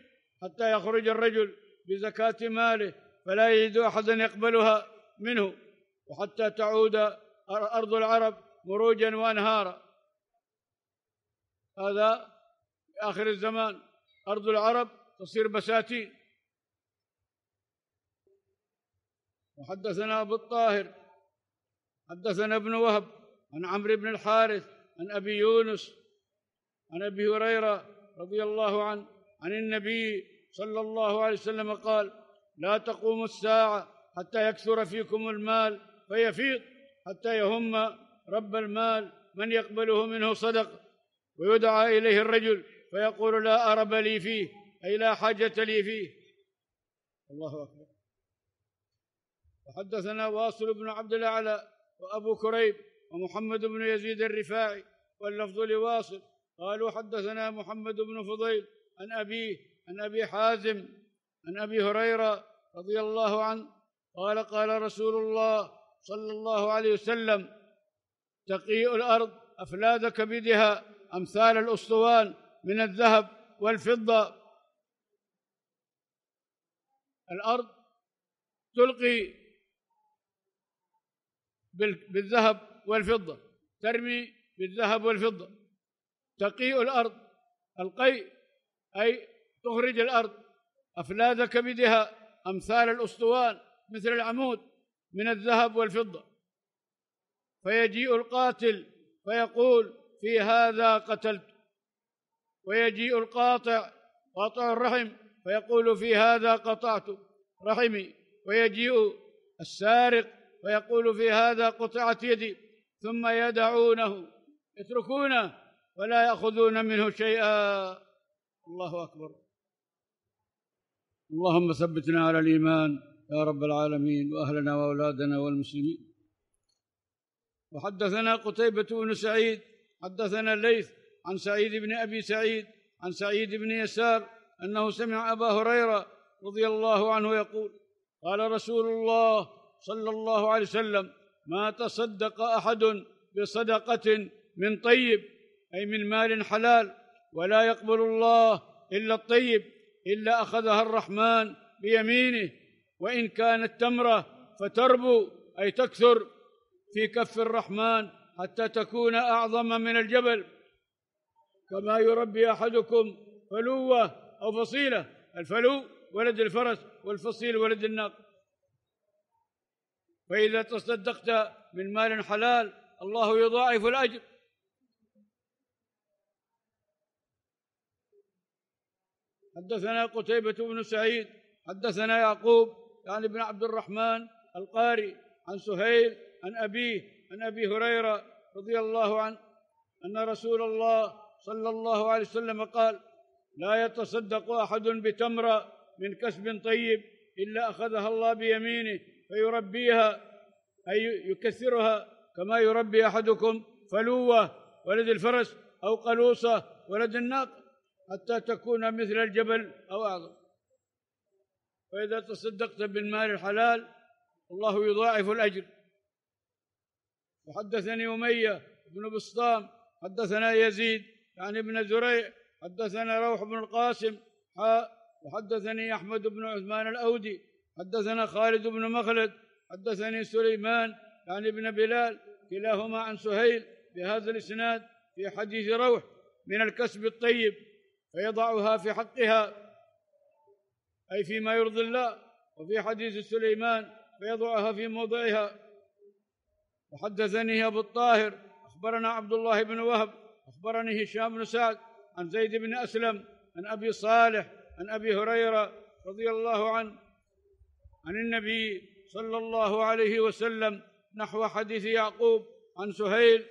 حتى يخرج الرجل بزكاة ماله فلا يجد أحدا يقبلها منه وحتى تعود أرض العرب مروجا وأنهارا هذا في آخر الزمان أرض العرب تصير بساتين وحدثنا أبو الطاهر حدثنا ابن وهب عن عمرو بن الحارث عن أبي يونس عن أبي هريرة رضي الله عنه عن النبي صلى الله عليه وسلم قال لا تقوم الساعة حتى يكثر فيكم المال فيفيض حتى يهم رب المال من يقبله منه صدق ويدعى إليه الرجل فيقول لا أرب لي فيه أي لا حاجة لي فيه الله أكبر وحدثنا واصل بن عبد الأعلى وأبو كريب ومحمد بن يزيد الرفاعي واللفظ لواصل قالوا حدثنا محمد بن فضيل عن أبيه عن أبي حازم عن أبي هريرة رضي الله عنه قال قال رسول الله صلى الله عليه وسلم تقيء الأرض أفلاد كبدها أمثال الأسطوان من الذهب والفضة الأرض تلقي بالذهب والفضة ترمي بالذهب والفضة تقيء الأرض القيء أي تخرج الأرض أفلاذ كبدها أمثال الأسطوان مثل العمود من الذهب والفضة فيجيء القاتل فيقول في هذا قتلت ويجيء القاطع قاطع الرحم فيقول في هذا قطعت رحمي ويجيء السارق فيقول في هذا قطعت يدي ثم يدعونه يتركونه ولا ياخذون منه شيئا الله اكبر اللهم ثبتنا على الايمان يا رب العالمين واهلنا واولادنا والمسلمين وحدثنا قتيبة بن سعيد حدثنا الليث عن سعيد بن ابي سعيد عن سعيد بن يسار انه سمع ابا هريره رضي الله عنه يقول قال رسول الله صلى الله عليه وسلم ما تصدق احد بصدقه من طيب اي من مال حلال ولا يقبل الله الا الطيب الا اخذها الرحمن بيمينه وان كانت تمره فتربو اي تكثر في كف الرحمن حتى تكون اعظم من الجبل كما يربي احدكم فلوه او فصيله الفلو ولد الفرس والفصيل ولد الناقه فإذا تصدقت من مال حلال الله يضاعف الأجر حدثنا قتيبة بن سعيد حدثنا يعقوب عن يعني ابن عبد الرحمن القاري عن سهيل عن أبيه عن أبي هريرة رضي الله عنه أن رسول الله صلى الله عليه وسلم قال لا يتصدق أحد بتمرة من كسب طيب إلا أخذها الله بيمينه فيربيها أي يكسرها كما يربي أحدكم فلوة ولد الفرس أو قلوصة ولد الناقة حتى تكون مثل الجبل أو أعظم فإذا تصدقت بالمال الحلال الله يضاعف الأجر وحدثني أمية بن بسطام حدثنا يزيد عن ابن زريع حدثنا روح بن القاسم حاء وحدثني أحمد بن عثمان الأودي حدثنا خالد بن مخلد حدثني سليمان عن ابن بلال كلاهما عن سهيل بهذا الاسناد في حديث روح من الكسب الطيب فيضعها في حقها اي فيما يرضي الله وفي حديث سليمان فيضعها في موضعها وحدثني ابو الطاهر اخبرنا عبد الله بن وهب اخبرني هشام بن سعد عن زيد بن اسلم عن ابي صالح عن ابي هريره رضي الله عنه عن النبي صلى الله عليه وسلم نحو حديث يعقوب عن سهيل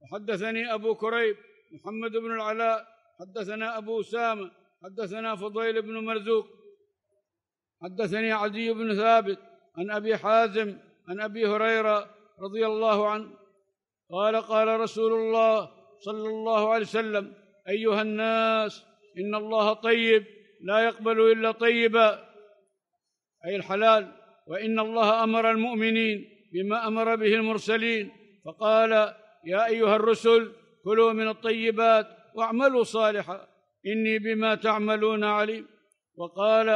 وحدثني أبو كريب محمد بن العلاء حدثنا أبو أسامة حدثنا فضيل بن مرزوق حدثني عدي بن ثابت عن أبي حازم عن أبي هريرة رضي الله عنه قال قال رسول الله صلى الله عليه وسلم أيها الناس إن الله طيب لا يقبل إلا طيبا أي الحلال وإن الله أمر المؤمنين بما أمر به المرسلين فقال يا أيها الرسل كلوا من الطيبات واعملوا صالحا إني بما تعملون عليم وقال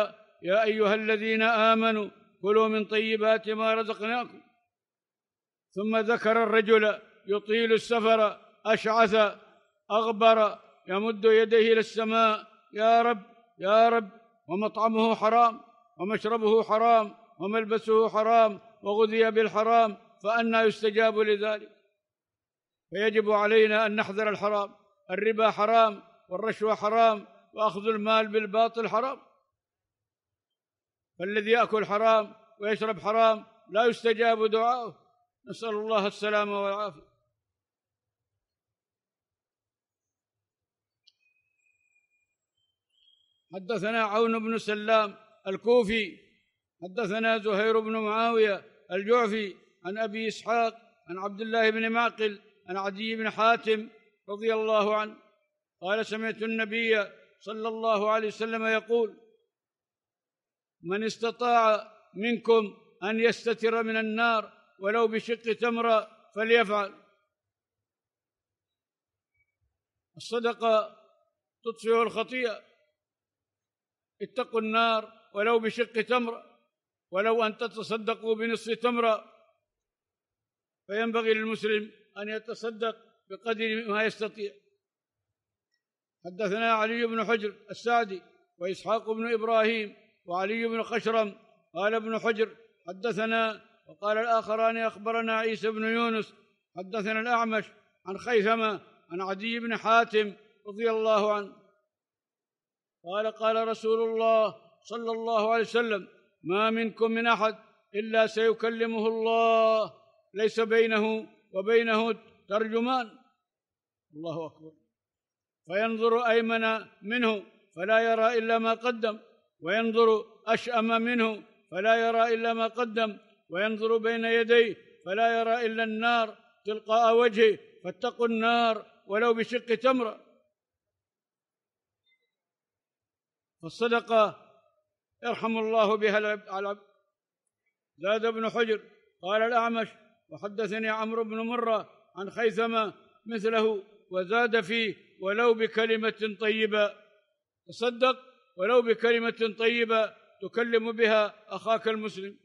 يا أيها الذين آمنوا كلوا من طيبات ما رزقناكم ثم ذكر الرجل يطيل السفر أشعث أغبر يمد يديه إلى السماء يا رب يا رب ومطعمه حرام ومشربه حرام وملبسه حرام وغذي بالحرام فأنى يستجاب لذلك فيجب علينا أن نحذر الحرام الربا حرام والرشوة حرام وأخذ المال بالباطل حرام فالذي يأكل حرام ويشرب حرام لا يستجاب دعاؤه نسأل الله السلامة والعافية حدثنا عون بن سلام الكوفي حدثنا زهير بن معاوية الجعفي عن أبي إسحاق عن عبد الله بن معقل عن عدي بن حاتم رضي الله عنه قال سمعت النبي صلى الله عليه وسلم يقول من استطاع منكم أن يستتر من النار ولو بشق تمرة فليفعل الصدقة تطفئ الخطيئة اتقوا النار ولو بشق تمر ولو أن تتصدقوا بنصف تمرة فينبغي للمسلم أن يتصدق بقدر ما يستطيع حدثنا علي بن حجر السعدي وإسحاق بن إبراهيم وعلي بن خشرم قال ابن حجر حدثنا وقال الآخران أخبرنا عيسى بن يونس حدثنا الأعمش عن خيثمة عن عدي بن حاتم رضي الله عنه قال قال رسول الله صلى الله عليه وسلم ما منكم من احد الا سيكلمه الله ليس بينه وبينه ترجمان الله اكبر فينظر ايمن منه فلا يرى الا ما قدم وينظر اشام منه فلا يرى الا ما قدم وينظر بين يديه فلا يرى الا النار تلقاء وجهه فاتقوا النار ولو بشق تمره فالصدقه يرحم الله بها العبد زاد بن حجر قال الأعمش وحدثني عمرو بن مرة عن خيثمة مثله وزاد فيه ولو بكلمة طيبة تصدق ولو بكلمة طيبة تكلم بها أخاك المسلم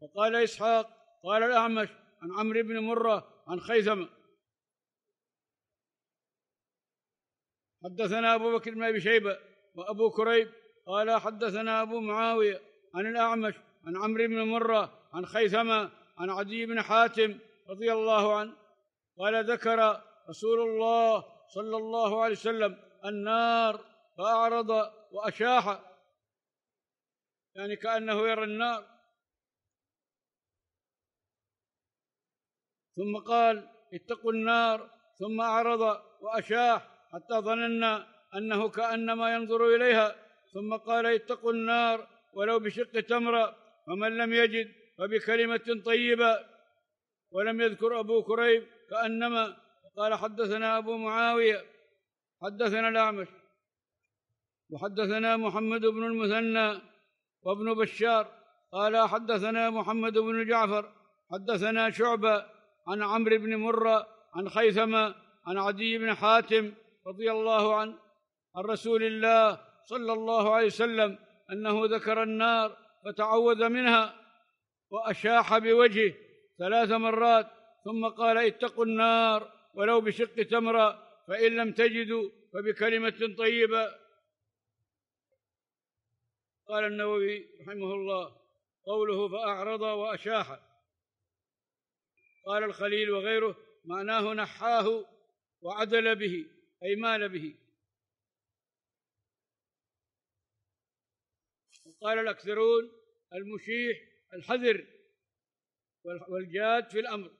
وقال إسحاق قال الأعمش عن عمرو بن مرة عن خيثمة حدثنا أبو بكر بن أبي شيبة وأبو كريب قال حدثنا أبو معاوية عن الأعمش عن عمرو بن مرة عن خيثمة عن عدي بن حاتم رضي الله عنه قال ذكر رسول الله صلى الله عليه وسلم النار فأعرض وأشاح يعني كأنه يرى النار ثم قال اتقوا النار ثم أعرض وأشاح حتى ظننا أنه كأنما ينظر إليها ثم قال اتقوا النار ولو بشق تمرة فمن لم يجد فبكلمة طيبة ولم يذكر أبو كريب كأنما قال حدثنا أبو معاوية حدثنا الأعمش وحدثنا محمد بن المثنى وابن بشار قال حدثنا محمد بن جعفر حدثنا شعبة عن عمرو بن مرة عن خيثمة عن عدي بن حاتم رضي الله عنه عن رسول الله صلى الله عليه وسلم انه ذكر النار فتعوذ منها واشاح بوجهه ثلاث مرات ثم قال اتقوا النار ولو بشق تمره فان لم تجدوا فبكلمه طيبه قال النووي رحمه الله قوله فاعرض واشاح قال الخليل وغيره معناه نحاه وعدل به اي مال به قال الأكثرون المشيح الحذر والجاد في الأمر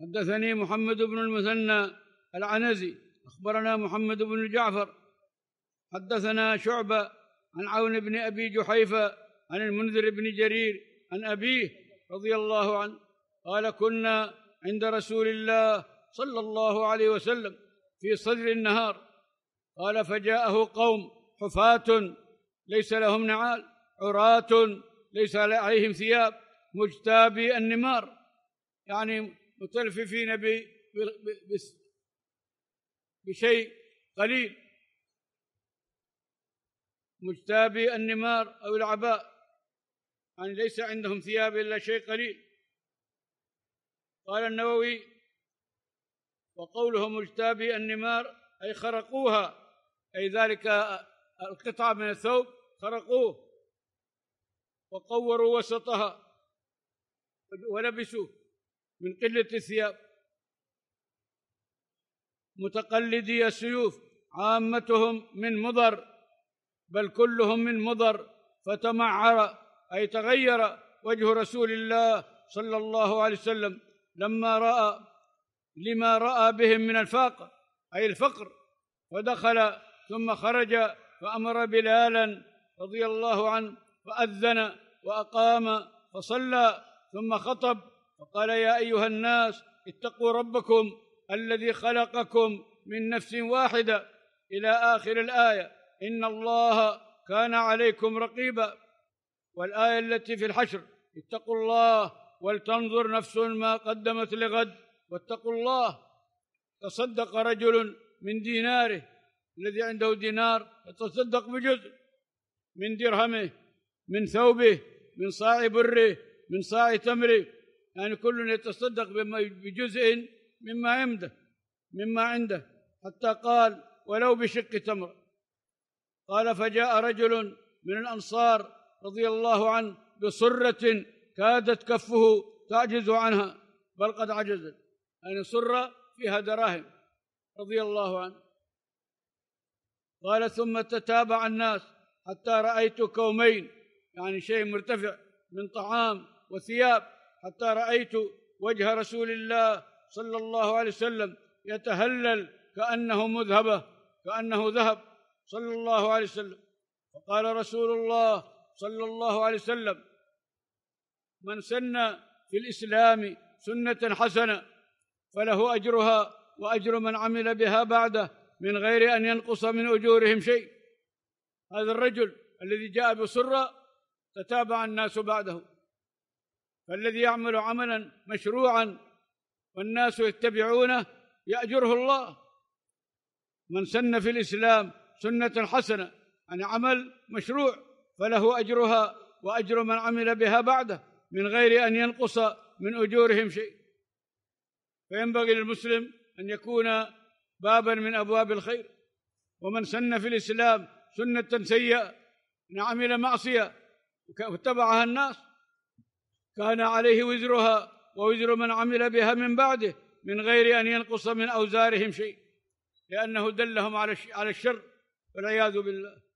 حدثني محمد بن المثنى العنزي أخبرنا محمد بن جعفر حدثنا شعبة عن عون بن أبي جحيفة عن المنذر بن جرير عن أبيه رضي الله عنه قال كنا عند رسول الله صلى الله عليه وسلم في صدر النهار قال فجاءه قوم حفاة ليس لهم نعال عراة ليس عليهم ثياب مجتابي النمار يعني متلففين بشيء قليل مجتابي النمار أو العباء يعني ليس عندهم ثياب إلا شيء قليل قال النووي وقوله مجتابي النمار أي خرقوها أي ذلك القطعة من الثوب خرقوه وقوروا وسطها ولبسوا من قلة الثياب متقلدي السيوف عامتهم من مضر بل كلهم من مضر فتمعر أي تغير وجه رسول الله صلى الله عليه وسلم لما رأى لما رأى بهم من الفاقة أي الفقر فدخل ثم خرج فأمر بلالا رضي الله عنه فأذن وأقام فصلى ثم خطب فقال يا أيها الناس اتقوا ربكم الذي خلقكم من نفس واحدة إلى آخر الآية إن الله كان عليكم رقيبا والآية التي في الحشر اتقوا الله ولتنظر نفس ما قدمت لغد واتقوا الله تصدق رجل من ديناره الذي عنده دينار يتصدق بجزء من درهمه من ثوبه من صاع بره من صاع تمره يعني كل يتصدق بجزء مما عنده مما عنده حتى قال ولو بشق تمر قال فجاء رجل من الأنصار رضي الله عنه بصرة كادت كفه تعجز عنها بل قد عجزت يعني صرة فيها دراهم رضي الله عنه قال ثم تتابع الناس حتى رأيت كومين يعني شيء مرتفع من طعام وثياب حتى رأيت وجه رسول الله صلى الله عليه وسلم يتهلل كأنه مذهبة كأنه ذهب صلى الله عليه وسلم فقال رسول الله صلى الله عليه وسلم من سن في الإسلام سنة حسنة فله أجرها وأجر من عمل بها بعده من غير أن ينقص من أجورهم شيء هذا الرجل الذي جاء بسرة تتابع الناس بعده فالذي يعمل عملا مشروعا والناس يتبعونه يأجره الله من سن في الإسلام سنة حسنة عن يعني عمل مشروع فله أجرها وأجر من عمل بها بعده من غير أن ينقص من أجورهم شيء فينبغي للمسلم أن يكون بابا من أبواب الخير ومن سن في الإسلام سنة سيئة إن عمل معصية واتبعها الناس كان عليه وزرها ووزر من عمل بها من بعده من غير أن ينقص من أوزارهم شيء لأنه دلهم على على الشر والعياذ بالله